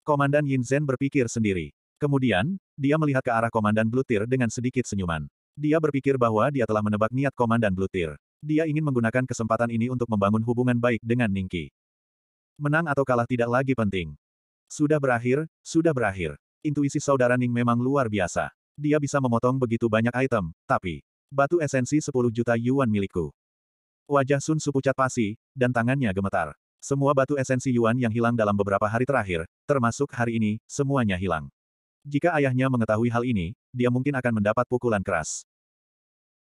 Komandan Yin Zhen berpikir sendiri. Kemudian, dia melihat ke arah Komandan Blutir dengan sedikit senyuman. Dia berpikir bahwa dia telah menebak niat Komandan Blutir. Dia ingin menggunakan kesempatan ini untuk membangun hubungan baik dengan Ningki. Menang atau kalah tidak lagi penting. Sudah berakhir, sudah berakhir. Intuisi saudara Ning memang luar biasa. Dia bisa memotong begitu banyak item, tapi... Batu esensi 10 juta yuan milikku. Wajah Sun Su pucat pasi, dan tangannya gemetar. Semua batu esensi Yuan yang hilang dalam beberapa hari terakhir, termasuk hari ini, semuanya hilang. Jika ayahnya mengetahui hal ini, dia mungkin akan mendapat pukulan keras.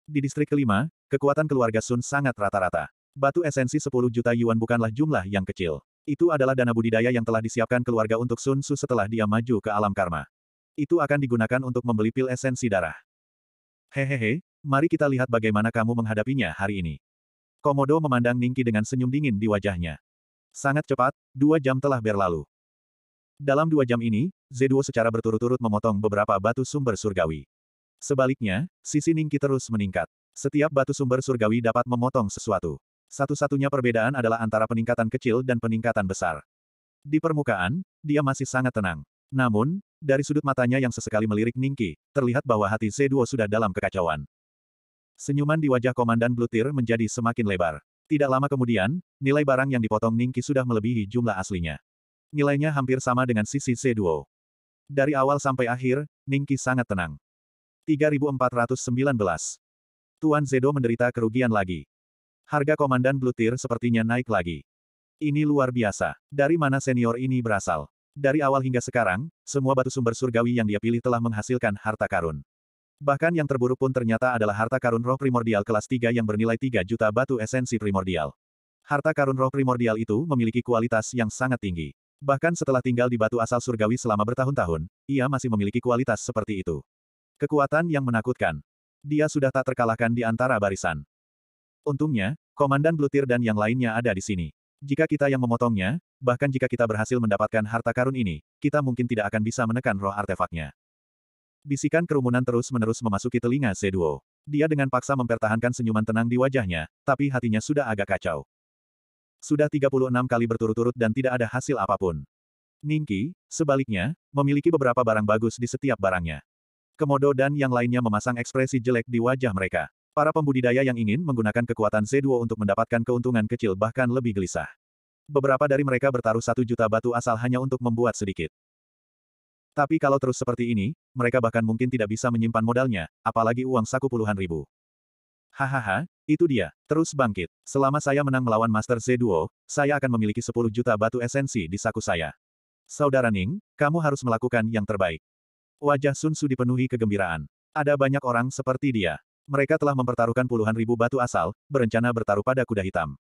Di distrik kelima, kekuatan keluarga Sun sangat rata-rata. Batu esensi 10 juta yuan bukanlah jumlah yang kecil. Itu adalah dana budidaya yang telah disiapkan keluarga untuk Sun Su setelah dia maju ke alam karma. Itu akan digunakan untuk membeli pil esensi darah. Hehehe, mari kita lihat bagaimana kamu menghadapinya hari ini. Komodo memandang Ningki dengan senyum dingin di wajahnya. Sangat cepat, dua jam telah berlalu. Dalam dua jam ini, Zeduo secara berturut-turut memotong beberapa batu sumber surgawi. Sebaliknya, sisi Ningki terus meningkat. Setiap batu sumber surgawi dapat memotong sesuatu. Satu-satunya perbedaan adalah antara peningkatan kecil dan peningkatan besar. Di permukaan, dia masih sangat tenang. Namun, dari sudut matanya yang sesekali melirik Ningki, terlihat bahwa hati Zeduo sudah dalam kekacauan. Senyuman di wajah Komandan Blutir menjadi semakin lebar. Tidak lama kemudian, nilai barang yang dipotong Ningki sudah melebihi jumlah aslinya. Nilainya hampir sama dengan sisi C2. Dari awal sampai akhir, Ningki sangat tenang. 3419. Tuan Zedo menderita kerugian lagi. Harga komandan Blutir sepertinya naik lagi. Ini luar biasa. Dari mana senior ini berasal? Dari awal hingga sekarang, semua batu sumber surgawi yang dia pilih telah menghasilkan harta karun. Bahkan yang terburuk pun ternyata adalah harta karun roh primordial kelas 3 yang bernilai 3 juta batu esensi primordial. Harta karun roh primordial itu memiliki kualitas yang sangat tinggi. Bahkan setelah tinggal di batu asal surgawi selama bertahun-tahun, ia masih memiliki kualitas seperti itu. Kekuatan yang menakutkan. Dia sudah tak terkalahkan di antara barisan. Untungnya, Komandan Blutir dan yang lainnya ada di sini. Jika kita yang memotongnya, bahkan jika kita berhasil mendapatkan harta karun ini, kita mungkin tidak akan bisa menekan roh artefaknya. Bisikan kerumunan terus-menerus memasuki telinga seduo. Dia dengan paksa mempertahankan senyuman tenang di wajahnya, tapi hatinya sudah agak kacau. Sudah 36 kali berturut-turut dan tidak ada hasil apapun. Ningki, sebaliknya, memiliki beberapa barang bagus di setiap barangnya. Komodo dan yang lainnya memasang ekspresi jelek di wajah mereka. Para pembudidaya yang ingin menggunakan kekuatan Z2 untuk mendapatkan keuntungan kecil bahkan lebih gelisah. Beberapa dari mereka bertaruh satu juta batu asal hanya untuk membuat sedikit. Tapi kalau terus seperti ini, mereka bahkan mungkin tidak bisa menyimpan modalnya, apalagi uang saku puluhan ribu. Hahaha, itu dia. Terus bangkit. Selama saya menang melawan Master Z Duo, saya akan memiliki 10 juta batu esensi di saku saya. Saudara Ning, kamu harus melakukan yang terbaik. Wajah Sun Su dipenuhi kegembiraan. Ada banyak orang seperti dia. Mereka telah mempertaruhkan puluhan ribu batu asal, berencana bertaruh pada kuda hitam.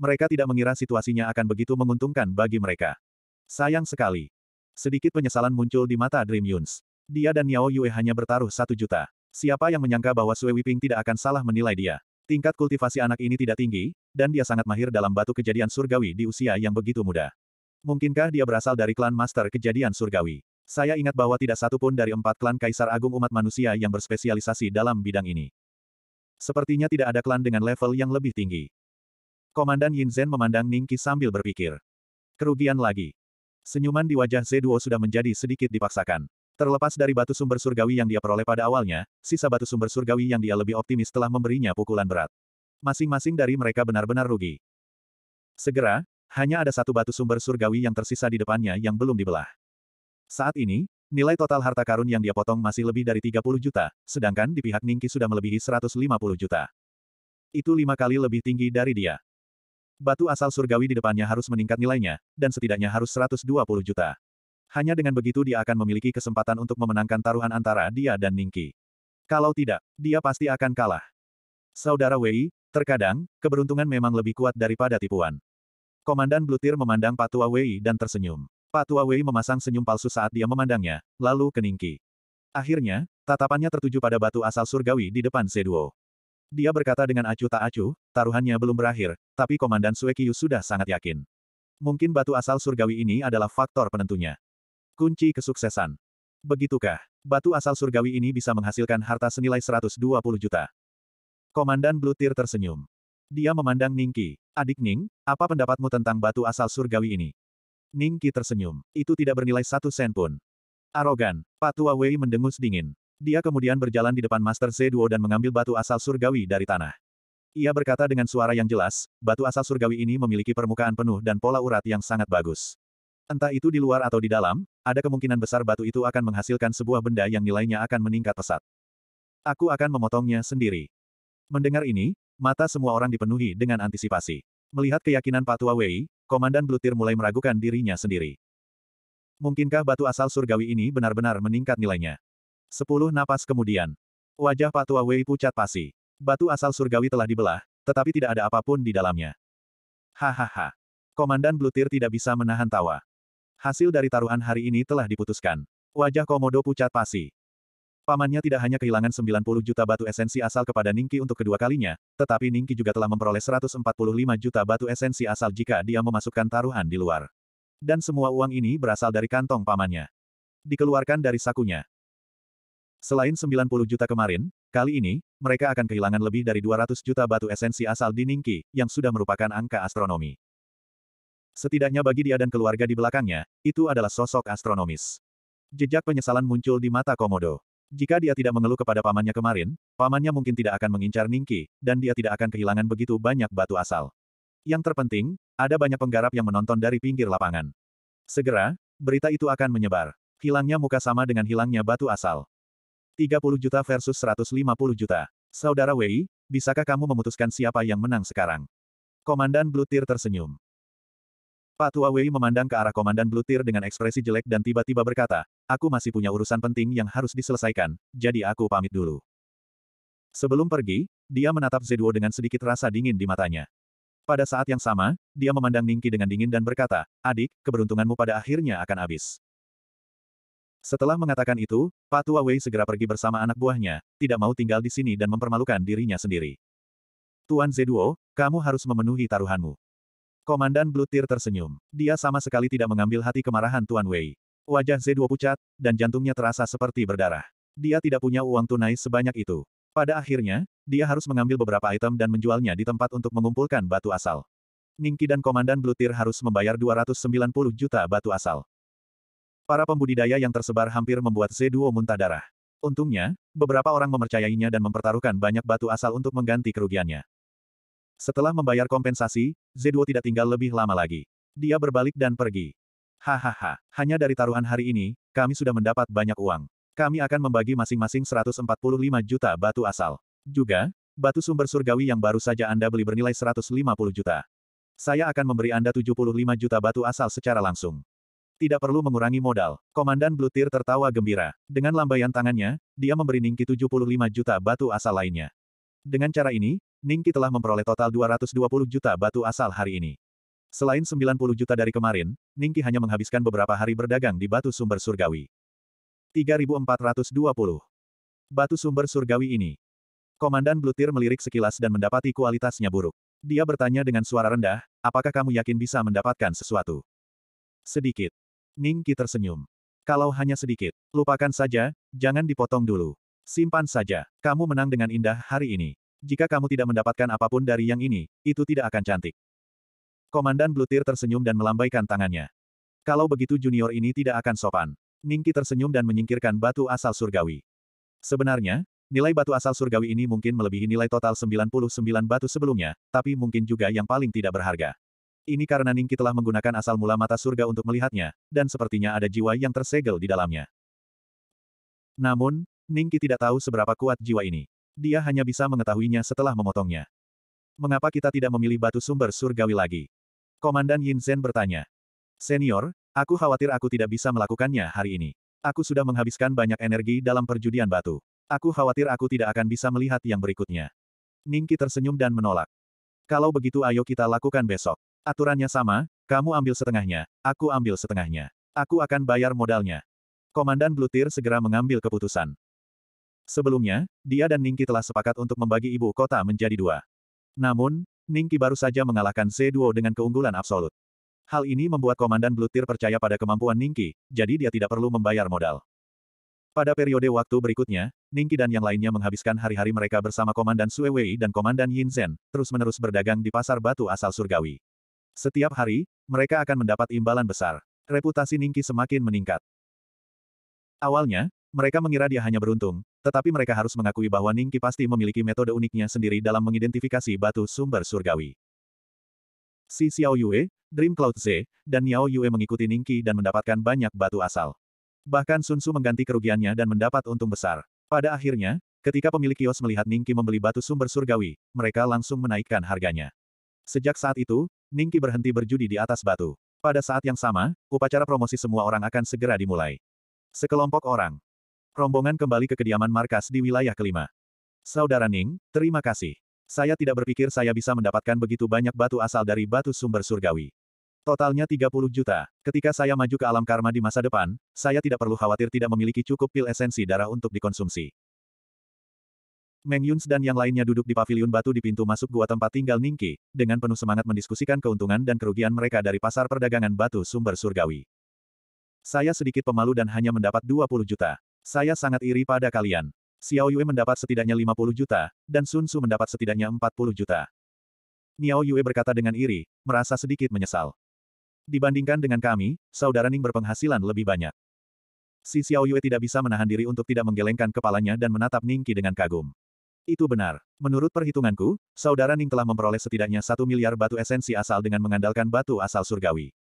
Mereka tidak mengira situasinya akan begitu menguntungkan bagi mereka. Sayang sekali. Sedikit penyesalan muncul di mata Dream Yuns. Dia dan Yao Yue hanya bertaruh satu juta. Siapa yang menyangka bahwa Sue Wiping tidak akan salah menilai dia? Tingkat kultivasi anak ini tidak tinggi, dan dia sangat mahir dalam batu kejadian surgawi di usia yang begitu muda. Mungkinkah dia berasal dari klan master kejadian surgawi? Saya ingat bahwa tidak satu pun dari empat klan Kaisar Agung Umat Manusia yang berspesialisasi dalam bidang ini. Sepertinya tidak ada klan dengan level yang lebih tinggi. Komandan Yin Zhen memandang Qi sambil berpikir. Kerugian lagi. Senyuman di wajah Zeduo sudah menjadi sedikit dipaksakan. Terlepas dari batu sumber surgawi yang dia peroleh pada awalnya, sisa batu sumber surgawi yang dia lebih optimis telah memberinya pukulan berat. Masing-masing dari mereka benar-benar rugi. Segera, hanya ada satu batu sumber surgawi yang tersisa di depannya yang belum dibelah. Saat ini, nilai total harta karun yang dia potong masih lebih dari 30 juta, sedangkan di pihak Ningki sudah melebihi 150 juta. Itu lima kali lebih tinggi dari dia. Batu asal surgawi di depannya harus meningkat nilainya, dan setidaknya harus 120 juta hanya dengan begitu dia akan memiliki kesempatan untuk memenangkan taruhan antara dia dan Ningki. Kalau tidak, dia pasti akan kalah. Saudara Wei, terkadang, keberuntungan memang lebih kuat daripada tipuan. Komandan Blutir memandang Patua Wei dan tersenyum. Patua Wei memasang senyum palsu saat dia memandangnya, lalu ke Ningki. Akhirnya, tatapannya tertuju pada batu asal surgawi di depan Seduo. Dia berkata dengan acuh tak acuh, taruhannya belum berakhir, tapi Komandan Suekiyu sudah sangat yakin. Mungkin batu asal surgawi ini adalah faktor penentunya. Kunci kesuksesan. Begitukah, batu asal surgawi ini bisa menghasilkan harta senilai 120 juta? Komandan Blutir tersenyum. Dia memandang Ningki. Adik Ning, apa pendapatmu tentang batu asal surgawi ini? Ningki tersenyum. Itu tidak bernilai satu sen pun. Arogan, Patua Wei mendengus dingin. Dia kemudian berjalan di depan Master Z2 dan mengambil batu asal surgawi dari tanah. Ia berkata dengan suara yang jelas, batu asal surgawi ini memiliki permukaan penuh dan pola urat yang sangat bagus. Entah itu di luar atau di dalam, ada kemungkinan besar batu itu akan menghasilkan sebuah benda yang nilainya akan meningkat pesat. Aku akan memotongnya sendiri. Mendengar ini, mata semua orang dipenuhi dengan antisipasi. Melihat keyakinan Patua Wei, Komandan Blutir mulai meragukan dirinya sendiri. Mungkinkah batu asal surgawi ini benar-benar meningkat nilainya? Sepuluh napas kemudian. Wajah Patua Wei pucat pasi. Batu asal surgawi telah dibelah, tetapi tidak ada apapun di dalamnya. Hahaha. Komandan Blutir tidak bisa menahan tawa. Hasil dari taruhan hari ini telah diputuskan. Wajah Komodo pucat pasi. Pamannya tidak hanya kehilangan 90 juta batu esensi asal kepada Ningki untuk kedua kalinya, tetapi Ningki juga telah memperoleh 145 juta batu esensi asal jika dia memasukkan taruhan di luar. Dan semua uang ini berasal dari kantong pamannya. Dikeluarkan dari sakunya. Selain 90 juta kemarin, kali ini, mereka akan kehilangan lebih dari 200 juta batu esensi asal di Ningki, yang sudah merupakan angka astronomi. Setidaknya bagi dia dan keluarga di belakangnya, itu adalah sosok astronomis. Jejak penyesalan muncul di mata Komodo. Jika dia tidak mengeluh kepada pamannya kemarin, pamannya mungkin tidak akan mengincar Ningki, dan dia tidak akan kehilangan begitu banyak batu asal. Yang terpenting, ada banyak penggarap yang menonton dari pinggir lapangan. Segera, berita itu akan menyebar. Hilangnya muka sama dengan hilangnya batu asal. 30 juta versus 150 juta. Saudara Wei, bisakah kamu memutuskan siapa yang menang sekarang? Komandan Blutir tersenyum. Pak Tua Wei memandang ke arah Komandan Blutir dengan ekspresi jelek dan tiba-tiba berkata, aku masih punya urusan penting yang harus diselesaikan, jadi aku pamit dulu. Sebelum pergi, dia menatap Zeduo dengan sedikit rasa dingin di matanya. Pada saat yang sama, dia memandang Ningki dengan dingin dan berkata, adik, keberuntunganmu pada akhirnya akan habis. Setelah mengatakan itu, Pak Tua Wei segera pergi bersama anak buahnya, tidak mau tinggal di sini dan mempermalukan dirinya sendiri. Tuan Zeduo, kamu harus memenuhi taruhanmu. Komandan Blutir tersenyum. Dia sama sekali tidak mengambil hati kemarahan Tuan Wei. Wajah Z2 pucat, dan jantungnya terasa seperti berdarah. Dia tidak punya uang tunai sebanyak itu. Pada akhirnya, dia harus mengambil beberapa item dan menjualnya di tempat untuk mengumpulkan batu asal. Ningki dan Komandan Blutir harus membayar 290 juta batu asal. Para pembudidaya yang tersebar hampir membuat Z2 muntah darah. Untungnya, beberapa orang mempercayainya dan mempertaruhkan banyak batu asal untuk mengganti kerugiannya. Setelah membayar kompensasi, Z2 tidak tinggal lebih lama lagi. Dia berbalik dan pergi. Hahaha, hanya dari taruhan hari ini, kami sudah mendapat banyak uang. Kami akan membagi masing-masing 145 juta batu asal. Juga, batu sumber surgawi yang baru saja Anda beli bernilai 150 juta. Saya akan memberi Anda 75 juta batu asal secara langsung. Tidak perlu mengurangi modal. Komandan Blutir tertawa gembira. Dengan lambaian tangannya, dia memberi Ningki 75 juta batu asal lainnya. Dengan cara ini, Ningki telah memperoleh total 220 juta batu asal hari ini. Selain 90 juta dari kemarin, Ningki hanya menghabiskan beberapa hari berdagang di batu sumber surgawi. 3420 Batu sumber surgawi ini. Komandan Blutir melirik sekilas dan mendapati kualitasnya buruk. Dia bertanya dengan suara rendah, apakah kamu yakin bisa mendapatkan sesuatu? Sedikit. Ningki tersenyum. Kalau hanya sedikit, lupakan saja, jangan dipotong dulu. Simpan saja. Kamu menang dengan indah hari ini. Jika kamu tidak mendapatkan apapun dari yang ini, itu tidak akan cantik. Komandan Blutir tersenyum dan melambaikan tangannya. Kalau begitu junior ini tidak akan sopan. Ningki tersenyum dan menyingkirkan batu asal surgawi. Sebenarnya, nilai batu asal surgawi ini mungkin melebihi nilai total 99 batu sebelumnya, tapi mungkin juga yang paling tidak berharga. Ini karena Ningki telah menggunakan asal mula mata surga untuk melihatnya, dan sepertinya ada jiwa yang tersegel di dalamnya. Namun, Ningki tidak tahu seberapa kuat jiwa ini. Dia hanya bisa mengetahuinya setelah memotongnya. Mengapa kita tidak memilih batu sumber surgawi lagi? Komandan Yin Zhen bertanya. Senior, aku khawatir aku tidak bisa melakukannya hari ini. Aku sudah menghabiskan banyak energi dalam perjudian batu. Aku khawatir aku tidak akan bisa melihat yang berikutnya. Ningki tersenyum dan menolak. Kalau begitu ayo kita lakukan besok. Aturannya sama, kamu ambil setengahnya, aku ambil setengahnya. Aku akan bayar modalnya. Komandan Blutir segera mengambil keputusan. Sebelumnya, dia dan Ningki telah sepakat untuk membagi ibu kota menjadi dua. Namun, Ningki baru saja mengalahkan C 2 dengan keunggulan absolut. Hal ini membuat Komandan Blutir percaya pada kemampuan Ningki, jadi dia tidak perlu membayar modal. Pada periode waktu berikutnya, Ningki dan yang lainnya menghabiskan hari-hari mereka bersama Komandan Suewei dan Komandan Yinzen, terus-menerus berdagang di pasar batu asal surgawi. Setiap hari, mereka akan mendapat imbalan besar. Reputasi Ningki semakin meningkat. Awalnya, mereka mengira dia hanya beruntung, tetapi mereka harus mengakui bahwa Ningki pasti memiliki metode uniknya sendiri dalam mengidentifikasi batu sumber surgawi. Si Xiao Yue, Dream Cloud Z, dan Niao Yue mengikuti Ningki dan mendapatkan banyak batu asal. Bahkan Sun Tzu mengganti kerugiannya dan mendapat untung besar. Pada akhirnya, Ketika pemilik kios melihat Ningki membeli batu sumber surgawi, mereka langsung menaikkan harganya. Sejak saat itu, Ningki berhenti berjudi di atas batu. Pada saat yang sama, upacara promosi semua orang akan segera dimulai. Sekelompok orang, Rombongan kembali ke kediaman markas di wilayah kelima. Saudara Ning, terima kasih. Saya tidak berpikir saya bisa mendapatkan begitu banyak batu asal dari batu sumber surgawi. Totalnya 30 juta. Ketika saya maju ke alam karma di masa depan, saya tidak perlu khawatir tidak memiliki cukup pil esensi darah untuk dikonsumsi. Meng Yuns dan yang lainnya duduk di paviliun batu di pintu masuk gua tempat tinggal Ningki, dengan penuh semangat mendiskusikan keuntungan dan kerugian mereka dari pasar perdagangan batu sumber surgawi. Saya sedikit pemalu dan hanya mendapat 20 juta. Saya sangat iri pada kalian. Xiao Yue mendapat setidaknya 50 juta, dan Sun Su mendapat setidaknya 40 juta. Niao Yue berkata dengan iri, merasa sedikit menyesal. Dibandingkan dengan kami, saudara Ning berpenghasilan lebih banyak. Si Xiao Yue tidak bisa menahan diri untuk tidak menggelengkan kepalanya dan menatap Ning Qi dengan kagum. Itu benar. Menurut perhitunganku, saudara Ning telah memperoleh setidaknya satu miliar batu esensi asal dengan mengandalkan batu asal surgawi.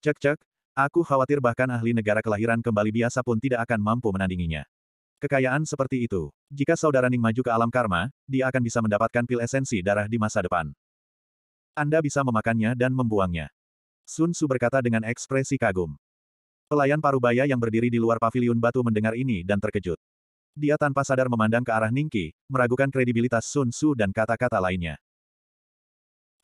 Cek-cek, Aku khawatir bahkan ahli negara kelahiran kembali biasa pun tidak akan mampu menandinginya. Kekayaan seperti itu. Jika saudara Ning maju ke alam karma, dia akan bisa mendapatkan pil esensi darah di masa depan. Anda bisa memakannya dan membuangnya. Sun Tzu berkata dengan ekspresi kagum. Pelayan parubaya yang berdiri di luar paviliun batu mendengar ini dan terkejut. Dia tanpa sadar memandang ke arah Ningki, meragukan kredibilitas Sun Tzu dan kata-kata lainnya.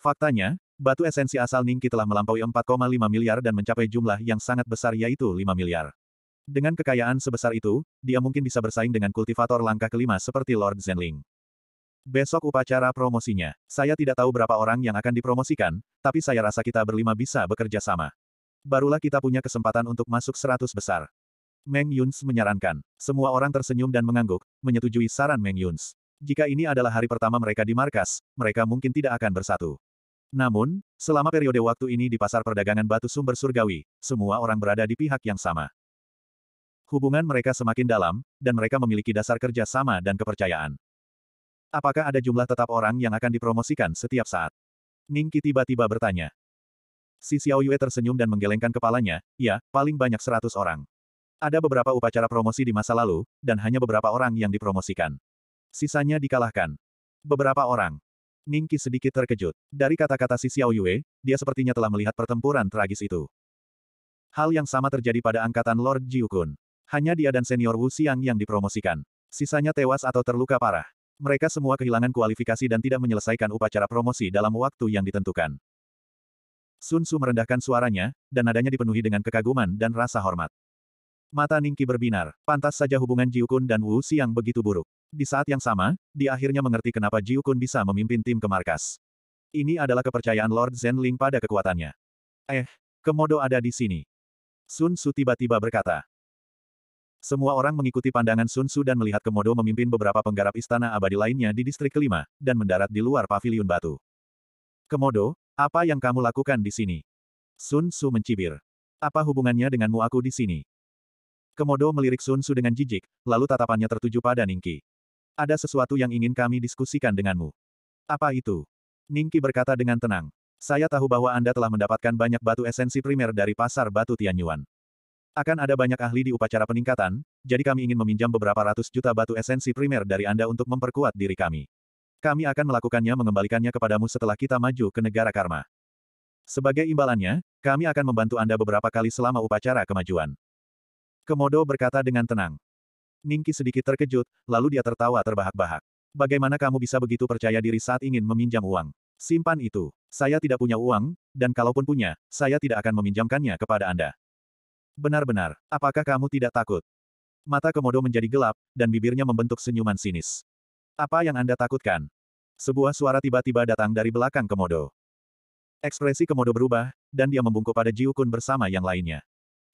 Faktanya, Batu esensi asal Ningki telah melampaui 4,5 miliar dan mencapai jumlah yang sangat besar yaitu 5 miliar. Dengan kekayaan sebesar itu, dia mungkin bisa bersaing dengan kultivator langkah kelima seperti Lord Zenling. Besok upacara promosinya. Saya tidak tahu berapa orang yang akan dipromosikan, tapi saya rasa kita berlima bisa bekerja sama. Barulah kita punya kesempatan untuk masuk seratus besar. Meng Yuns menyarankan. Semua orang tersenyum dan mengangguk, menyetujui saran Meng Yuns. Jika ini adalah hari pertama mereka di markas, mereka mungkin tidak akan bersatu. Namun, selama periode waktu ini di pasar perdagangan batu sumber surgawi, semua orang berada di pihak yang sama. Hubungan mereka semakin dalam, dan mereka memiliki dasar kerja sama dan kepercayaan. Apakah ada jumlah tetap orang yang akan dipromosikan setiap saat? Ningki tiba-tiba bertanya. Si Xiao Yue tersenyum dan menggelengkan kepalanya, ya, paling banyak seratus orang. Ada beberapa upacara promosi di masa lalu, dan hanya beberapa orang yang dipromosikan. Sisanya dikalahkan. Beberapa orang. Ningki sedikit terkejut. Dari kata-kata si Xiao Yue, dia sepertinya telah melihat pertempuran tragis itu. Hal yang sama terjadi pada angkatan Lord Jiukun. Hanya dia dan senior Wu Xiang yang dipromosikan. Sisanya tewas atau terluka parah. Mereka semua kehilangan kualifikasi dan tidak menyelesaikan upacara promosi dalam waktu yang ditentukan. Sun Tzu merendahkan suaranya, dan nadanya dipenuhi dengan kekaguman dan rasa hormat. Mata Ningki berbinar, pantas saja hubungan Jiukun dan Wu Xiang begitu buruk. Di saat yang sama, dia akhirnya mengerti kenapa Jiu Kun bisa memimpin tim ke markas. Ini adalah kepercayaan Lord Ling pada kekuatannya. Eh, Komodo ada di sini. Sun Su tiba-tiba berkata. Semua orang mengikuti pandangan Sun Su dan melihat Komodo memimpin beberapa penggarap istana abadi lainnya di distrik kelima, dan mendarat di luar paviliun batu. Komodo, apa yang kamu lakukan di sini? Sun Su mencibir. Apa hubungannya denganmu aku di sini? Komodo melirik Sun Su dengan jijik, lalu tatapannya tertuju pada Ningki. Ada sesuatu yang ingin kami diskusikan denganmu. Apa itu? Ningki berkata dengan tenang. Saya tahu bahwa Anda telah mendapatkan banyak batu esensi primer dari pasar batu Tianyuan. Akan ada banyak ahli di upacara peningkatan, jadi kami ingin meminjam beberapa ratus juta batu esensi primer dari Anda untuk memperkuat diri kami. Kami akan melakukannya mengembalikannya kepadamu setelah kita maju ke negara karma. Sebagai imbalannya, kami akan membantu Anda beberapa kali selama upacara kemajuan. Komodo berkata dengan tenang. Ningki sedikit terkejut, lalu dia tertawa terbahak-bahak. Bagaimana kamu bisa begitu percaya diri saat ingin meminjam uang? Simpan itu. Saya tidak punya uang, dan kalaupun punya, saya tidak akan meminjamkannya kepada Anda. Benar-benar, apakah kamu tidak takut? Mata komodo menjadi gelap, dan bibirnya membentuk senyuman sinis. Apa yang Anda takutkan? Sebuah suara tiba-tiba datang dari belakang komodo. Ekspresi komodo berubah, dan dia membungkuk pada Jiukun bersama yang lainnya.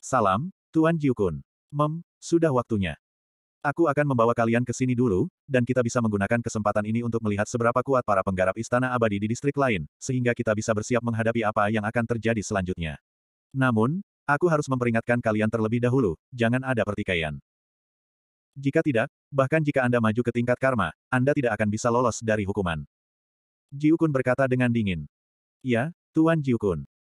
Salam, Tuan Jiukun. Mem, sudah waktunya. Aku akan membawa kalian ke sini dulu, dan kita bisa menggunakan kesempatan ini untuk melihat seberapa kuat para penggarap istana abadi di distrik lain, sehingga kita bisa bersiap menghadapi apa yang akan terjadi selanjutnya. Namun, aku harus memperingatkan kalian terlebih dahulu, jangan ada pertikaian. Jika tidak, bahkan jika Anda maju ke tingkat karma, Anda tidak akan bisa lolos dari hukuman. Jiukun berkata dengan dingin. Ya, Tuan Jiukun.